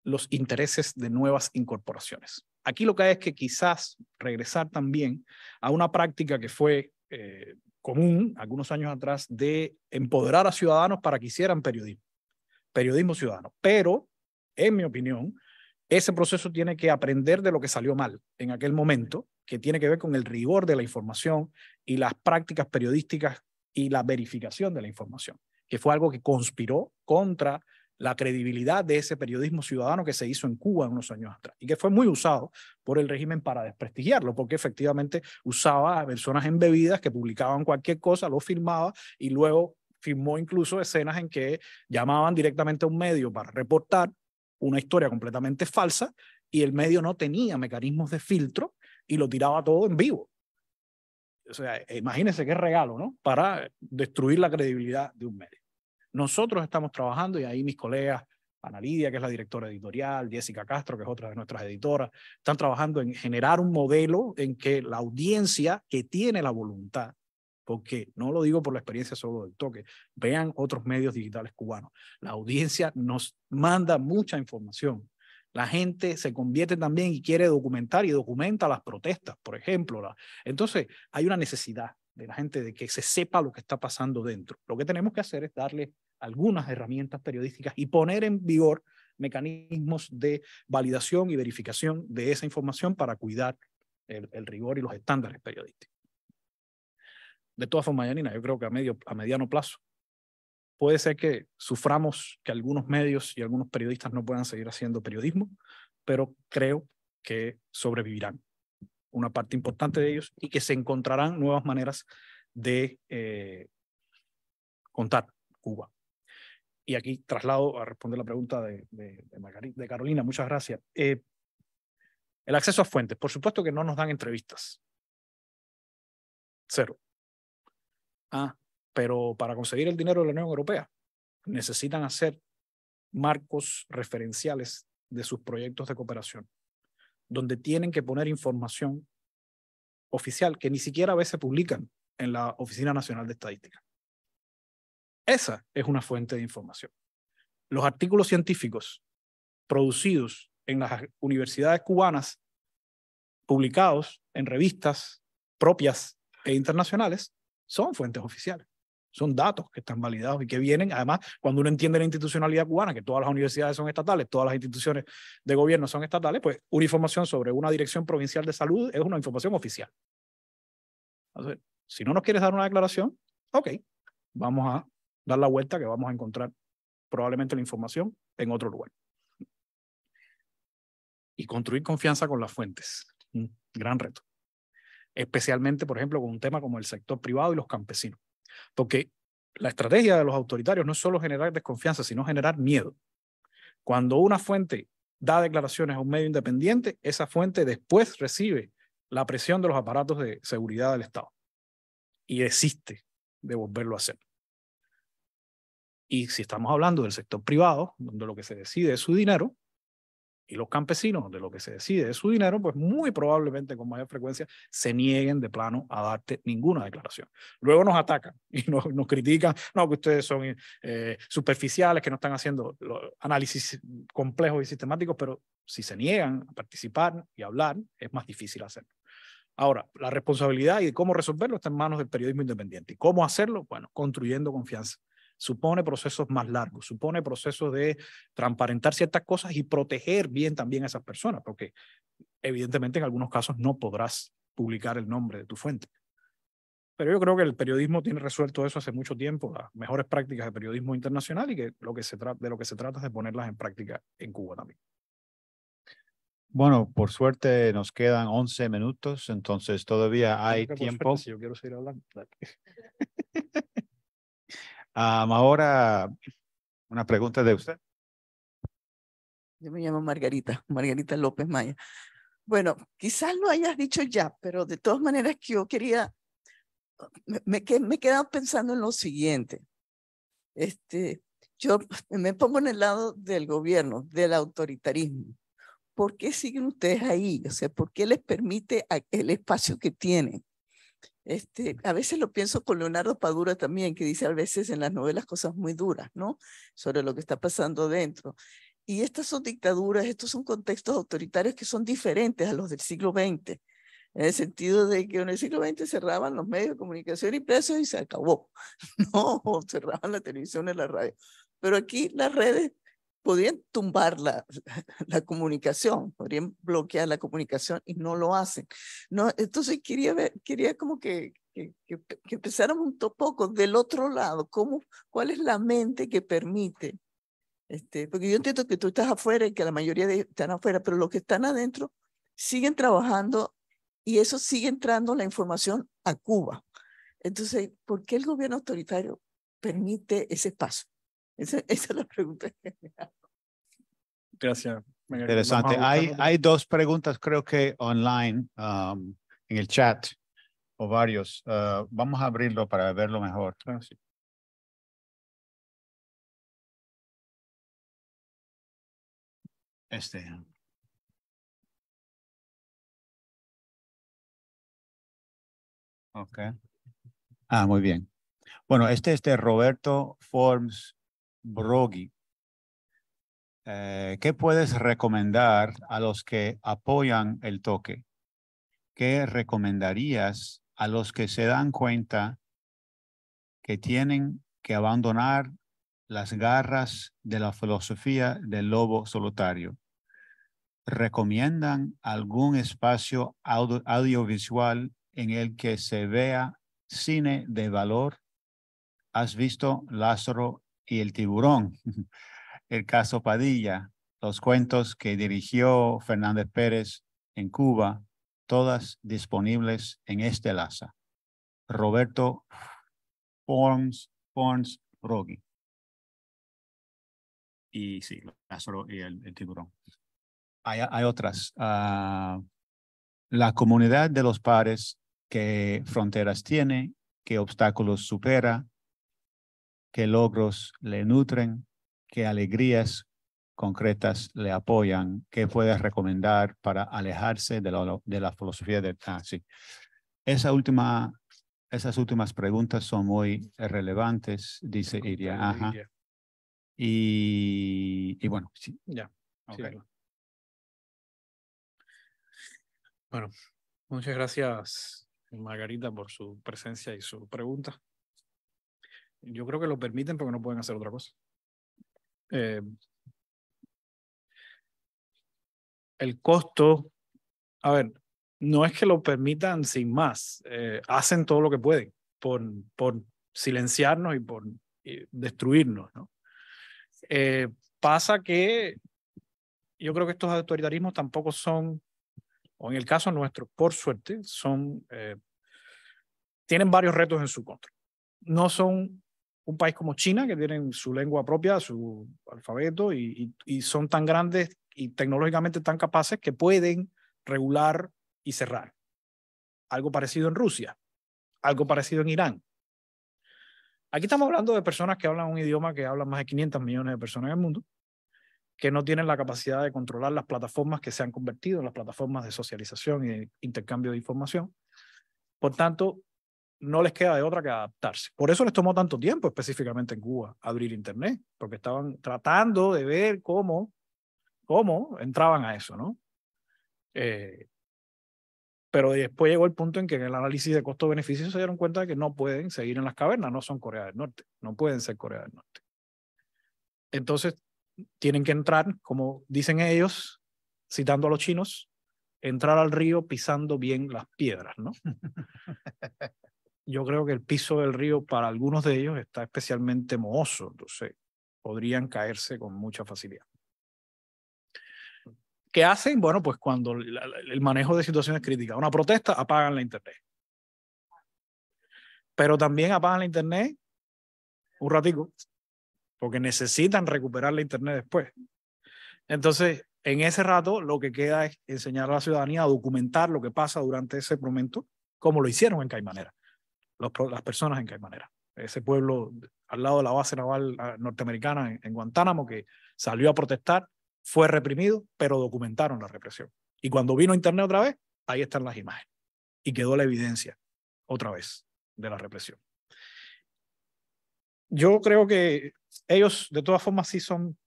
los intereses de nuevas incorporaciones. Aquí lo que hay es que quizás regresar también a una práctica que fue eh, común algunos años atrás de empoderar a ciudadanos para que hicieran periodismo, periodismo ciudadano. Pero, en mi opinión, ese proceso tiene que aprender de lo que salió mal en aquel momento, que tiene que ver con el rigor de la información y las prácticas periodísticas y la verificación de la información, que fue algo que conspiró contra la credibilidad de ese periodismo ciudadano que se hizo en Cuba unos años atrás y que fue muy usado por el régimen para desprestigiarlo, porque efectivamente usaba a personas embebidas que publicaban cualquier cosa, lo filmaba y luego firmó incluso escenas en que llamaban directamente a un medio para reportar una historia completamente falsa y el medio no tenía mecanismos de filtro y lo tiraba todo en vivo. O sea, e, e, imagínense qué regalo, ¿no? Para destruir la credibilidad de un medio. Nosotros estamos trabajando y ahí mis colegas, Ana Lidia, que es la directora editorial, Jessica Castro, que es otra de nuestras editoras, están trabajando en generar un modelo en que la audiencia que tiene la voluntad porque no lo digo por la experiencia solo del toque, vean otros medios digitales cubanos. La audiencia nos manda mucha información. La gente se convierte también y quiere documentar y documenta las protestas, por ejemplo. Entonces, hay una necesidad de la gente de que se sepa lo que está pasando dentro. Lo que tenemos que hacer es darle algunas herramientas periodísticas y poner en vigor mecanismos de validación y verificación de esa información para cuidar el rigor y los estándares periodísticos de todas formas, Yanina, yo creo que a, medio, a mediano plazo puede ser que suframos que algunos medios y algunos periodistas no puedan seguir haciendo periodismo, pero creo que sobrevivirán una parte importante de ellos y que se encontrarán nuevas maneras de eh, contar Cuba. Y aquí traslado a responder la pregunta de, de, Carolina, muchas gracias. Eh, el acceso a fuentes, por supuesto que no nos dan entrevistas. Cero. Ah, pero para conseguir el dinero de la Unión Europea necesitan hacer marcos referenciales de sus proyectos de cooperación, donde tienen que poner información oficial que ni siquiera a veces publican en la Oficina Nacional de Estadística. Esa es una fuente de información. Los artículos científicos producidos en las universidades cubanas, publicados en revistas propias e internacionales, son fuentes oficiales, son datos que están validados y que vienen, además, cuando uno entiende la institucionalidad cubana, que todas las universidades son estatales, todas las instituciones de gobierno son estatales, pues una información sobre una dirección provincial de salud es una información oficial. si no nos quieres dar una declaración, ok, vamos a dar la vuelta que vamos a encontrar probablemente la información en otro lugar. Y construir confianza con las fuentes. Un gran reto especialmente, por ejemplo, con un tema como el sector privado y los campesinos. Porque la estrategia de los autoritarios no es solo generar desconfianza, sino generar miedo. Cuando una fuente da declaraciones a un medio independiente, esa fuente después recibe la presión de los aparatos de seguridad del Estado y desiste de volverlo a hacer. Y si estamos hablando del sector privado, donde lo que se decide es su dinero, y los campesinos, de lo que se decide de su dinero, pues muy probablemente con mayor frecuencia se nieguen de plano a darte ninguna declaración. Luego nos atacan y nos, critican, no, que ustedes son eh, superficiales, que no están haciendo análisis complejos y sistemáticos, pero si se niegan a participar y hablar, es más difícil hacerlo. Ahora, la responsabilidad y cómo resolverlo está en manos del periodismo independiente. ¿Y cómo hacerlo? Bueno, construyendo confianza supone procesos más largos, supone procesos de transparentar ciertas cosas y proteger bien también a esas personas, porque evidentemente en algunos casos no podrás publicar el nombre de tu fuente. Pero yo creo que el periodismo tiene resuelto eso hace mucho tiempo, las mejores prácticas de periodismo internacional y que, lo que se de lo que se trata es de ponerlas en práctica en Cuba también. Bueno, por suerte nos quedan 11 minutos, entonces todavía hay tiempo. si yo quiero seguir hablando. ahora, una pregunta de usted. Yo me llamo Margarita, Margarita López Maya. Bueno, quizás lo hayas dicho ya, pero de todas maneras que yo quería, me, me he quedado pensando en lo siguiente. Este, yo me pongo en el lado del gobierno, del autoritarismo. ¿Por qué siguen ustedes ahí? O sea, ¿por qué les permite el espacio que tienen? Este, a veces lo pienso con Leonardo Padura también, que dice a veces en las novelas cosas muy duras, ¿no? Sobre lo que está pasando dentro. Y estas son dictaduras, estos son contextos autoritarios que son diferentes a los del siglo XX, en el sentido de que en el siglo XX cerraban los medios de comunicación impresos y se acabó, ¿no? cerraban la televisión y la radio. Pero aquí las redes podrían tumbar la, la, comunicación, podrían bloquear la comunicación y no lo hacen. No, entonces quería quería como que, que, empezáramos un poco del otro lado, cómo, cuál es la mente que permite. Este, porque yo entiendo que tú estás afuera y que la mayoría de están afuera, pero los que están adentro siguen trabajando y eso sigue entrando la información a Cuba. Entonces, ¿por qué el gobierno autoritario permite ese paso? Esa, es la pregunta Gracias. Interesante. Hay, hay dos preguntas, creo que online, um, en el chat, o varios. Uh, vamos a abrirlo para verlo mejor. Ah, sí. Este. Ok. Ah, muy bien. Bueno, este es de Roberto Forms Brogi, eh, ¿qué puedes recomendar a los que apoyan el toque? ¿Qué recomendarías a los que se dan cuenta que tienen que abandonar las garras de la filosofía del lobo solitario? ¿Recomiendan algún espacio audiovisual en el que se vea cine de valor? ¿Has visto Lázaro y el tiburón, el caso Padilla, los cuentos que dirigió Fernández Pérez en Cuba, todas disponibles en este Laza. Roberto Forms Pons, Rogi. Y sí, y el, tiburón. Hay, otras. Ah, la comunidad de los pares, qué fronteras tiene, qué obstáculos supera, qué logros le nutren, qué alegrías concretas le apoyan, qué puedes recomendar para alejarse de la, de filosofía de... Ah, sí. Esa última, esas últimas preguntas son muy relevantes, dice Iria. Y, bueno, sí. Ya. Bueno, muchas gracias, Margarita, por su presencia y su pregunta yo creo que lo permiten porque no pueden hacer otra cosa. Eh, el costo, a ver, no es que lo permitan sin más, eh, hacen todo lo que pueden por, por silenciarnos y por destruirnos. Eh, pasa que yo creo que estos autoritarismos tampoco son, o en el caso nuestro, por suerte, son, tienen varios retos en su contra. No son un país como China, que tienen su lengua propia, su alfabeto, y, son tan grandes y tecnológicamente tan capaces que pueden regular y cerrar. Algo parecido en Rusia, algo parecido en Irán. Aquí estamos hablando de personas que hablan un idioma que hablan más de 500 millones de personas en el mundo, que no tienen la capacidad de controlar las plataformas que se han convertido en las plataformas de socialización y de intercambio de información. Por tanto, no les queda de otra que adaptarse. Por eso les tomó tanto tiempo específicamente en Cuba abrir Internet, porque estaban tratando de ver cómo, cómo entraban a eso, ¿no? Eh, pero después llegó el punto en que en el análisis de costo-beneficio se dieron cuenta de que no pueden seguir en las cavernas, no son Corea del Norte, no pueden ser Corea del Norte. Entonces, tienen que entrar, como dicen ellos, citando a los chinos, entrar al río pisando bien las piedras, ¿no? yo creo que el piso del río para algunos de ellos está especialmente mohoso, entonces podrían caerse con mucha facilidad. ¿Qué hacen? Bueno, pues cuando el manejo de situaciones críticas, una protesta, apagan la internet. Pero también apagan la internet un ratico, porque necesitan recuperar la internet después. Entonces, en ese rato lo que queda es enseñar a la ciudadanía a documentar lo que pasa durante ese momento, como lo hicieron en Caimanera las personas en manera Ese pueblo al lado de la base naval ah, norteamericana en, Guantánamo que salió a protestar, fue reprimido, pero documentaron la represión. Y cuando vino Internet otra vez, ahí están las imágenes. Y quedó la evidencia otra vez de la represión. Yo creo que ellos, de todas formas, sí son,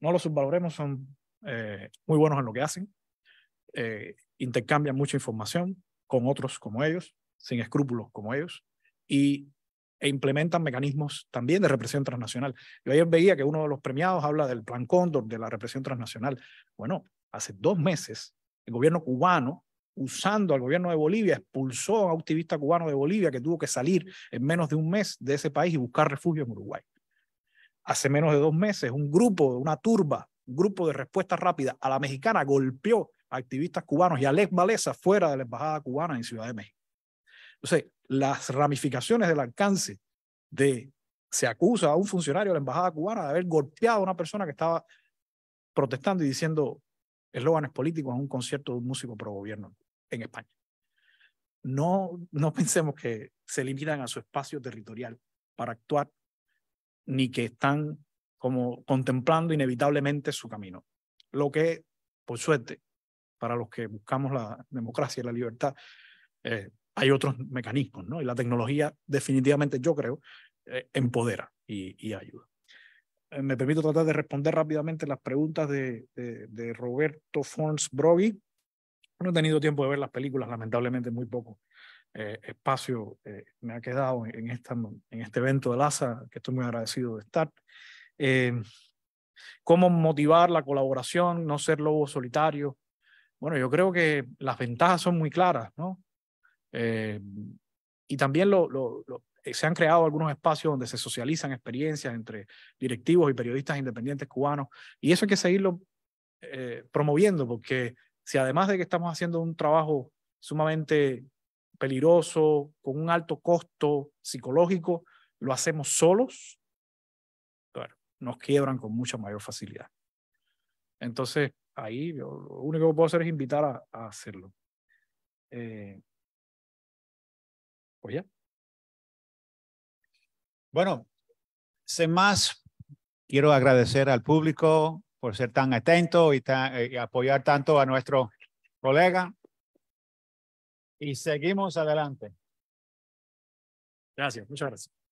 no los subvaloremos, son eh, muy buenos en lo que hacen. Eh, intercambian mucha información con otros como ellos, sin escrúpulos como ellos y, e implementan mecanismos también de represión transnacional. Yo ayer veía que uno de los premiados habla del Plan Cóndor, de la represión transnacional. Bueno, hace dos meses el gobierno cubano, usando al gobierno de Bolivia, expulsó a un activista cubano de Bolivia que tuvo que salir en menos de un mes de ese país y buscar refugio en Uruguay. Hace menos de dos meses, un grupo, una turba, un grupo de respuesta rápida a la mexicana golpeó a activistas cubanos y a Alex Valesa fuera de la embajada cubana en Ciudad de México. Entonces, las ramificaciones del alcance de se acusa a un funcionario de la embajada cubana de haber golpeado a una persona que estaba protestando y diciendo eslóganes políticos en un concierto de un músico pro gobierno en España. No, no pensemos que se limitan a su espacio territorial para actuar, ni que están como contemplando inevitablemente su camino. Lo que, por suerte, para los que buscamos la democracia y la libertad, eh, hay otros mecanismos, ¿no? Y la tecnología definitivamente, yo creo, eh, empodera y, ayuda. Eh, me permito tratar de responder rápidamente las preguntas de, Roberto Fons Brogi. No he tenido tiempo de ver las películas, lamentablemente muy poco eh, espacio me ha quedado en, esta, en este evento de LASA, que estoy muy agradecido de estar. ¿Cómo motivar la colaboración, no ser lobo solitario? Bueno, yo creo que las ventajas son muy claras, ¿no? Eh, y también lo, eh, se han creado algunos espacios donde se socializan experiencias entre directivos y periodistas independientes cubanos. Y eso hay que seguirlo eh, promoviendo, porque si además de que estamos haciendo un trabajo sumamente peligroso, con un alto costo psicológico, lo hacemos solos, nos quiebran con mucha mayor facilidad. Entonces, ahí lo único que puedo hacer es invitar a, a hacerlo. Eh, pues bueno, sin más, quiero agradecer al público por ser tan atento y, eh, y apoyar tanto a nuestro colega. Y seguimos adelante. Gracias, muchas gracias.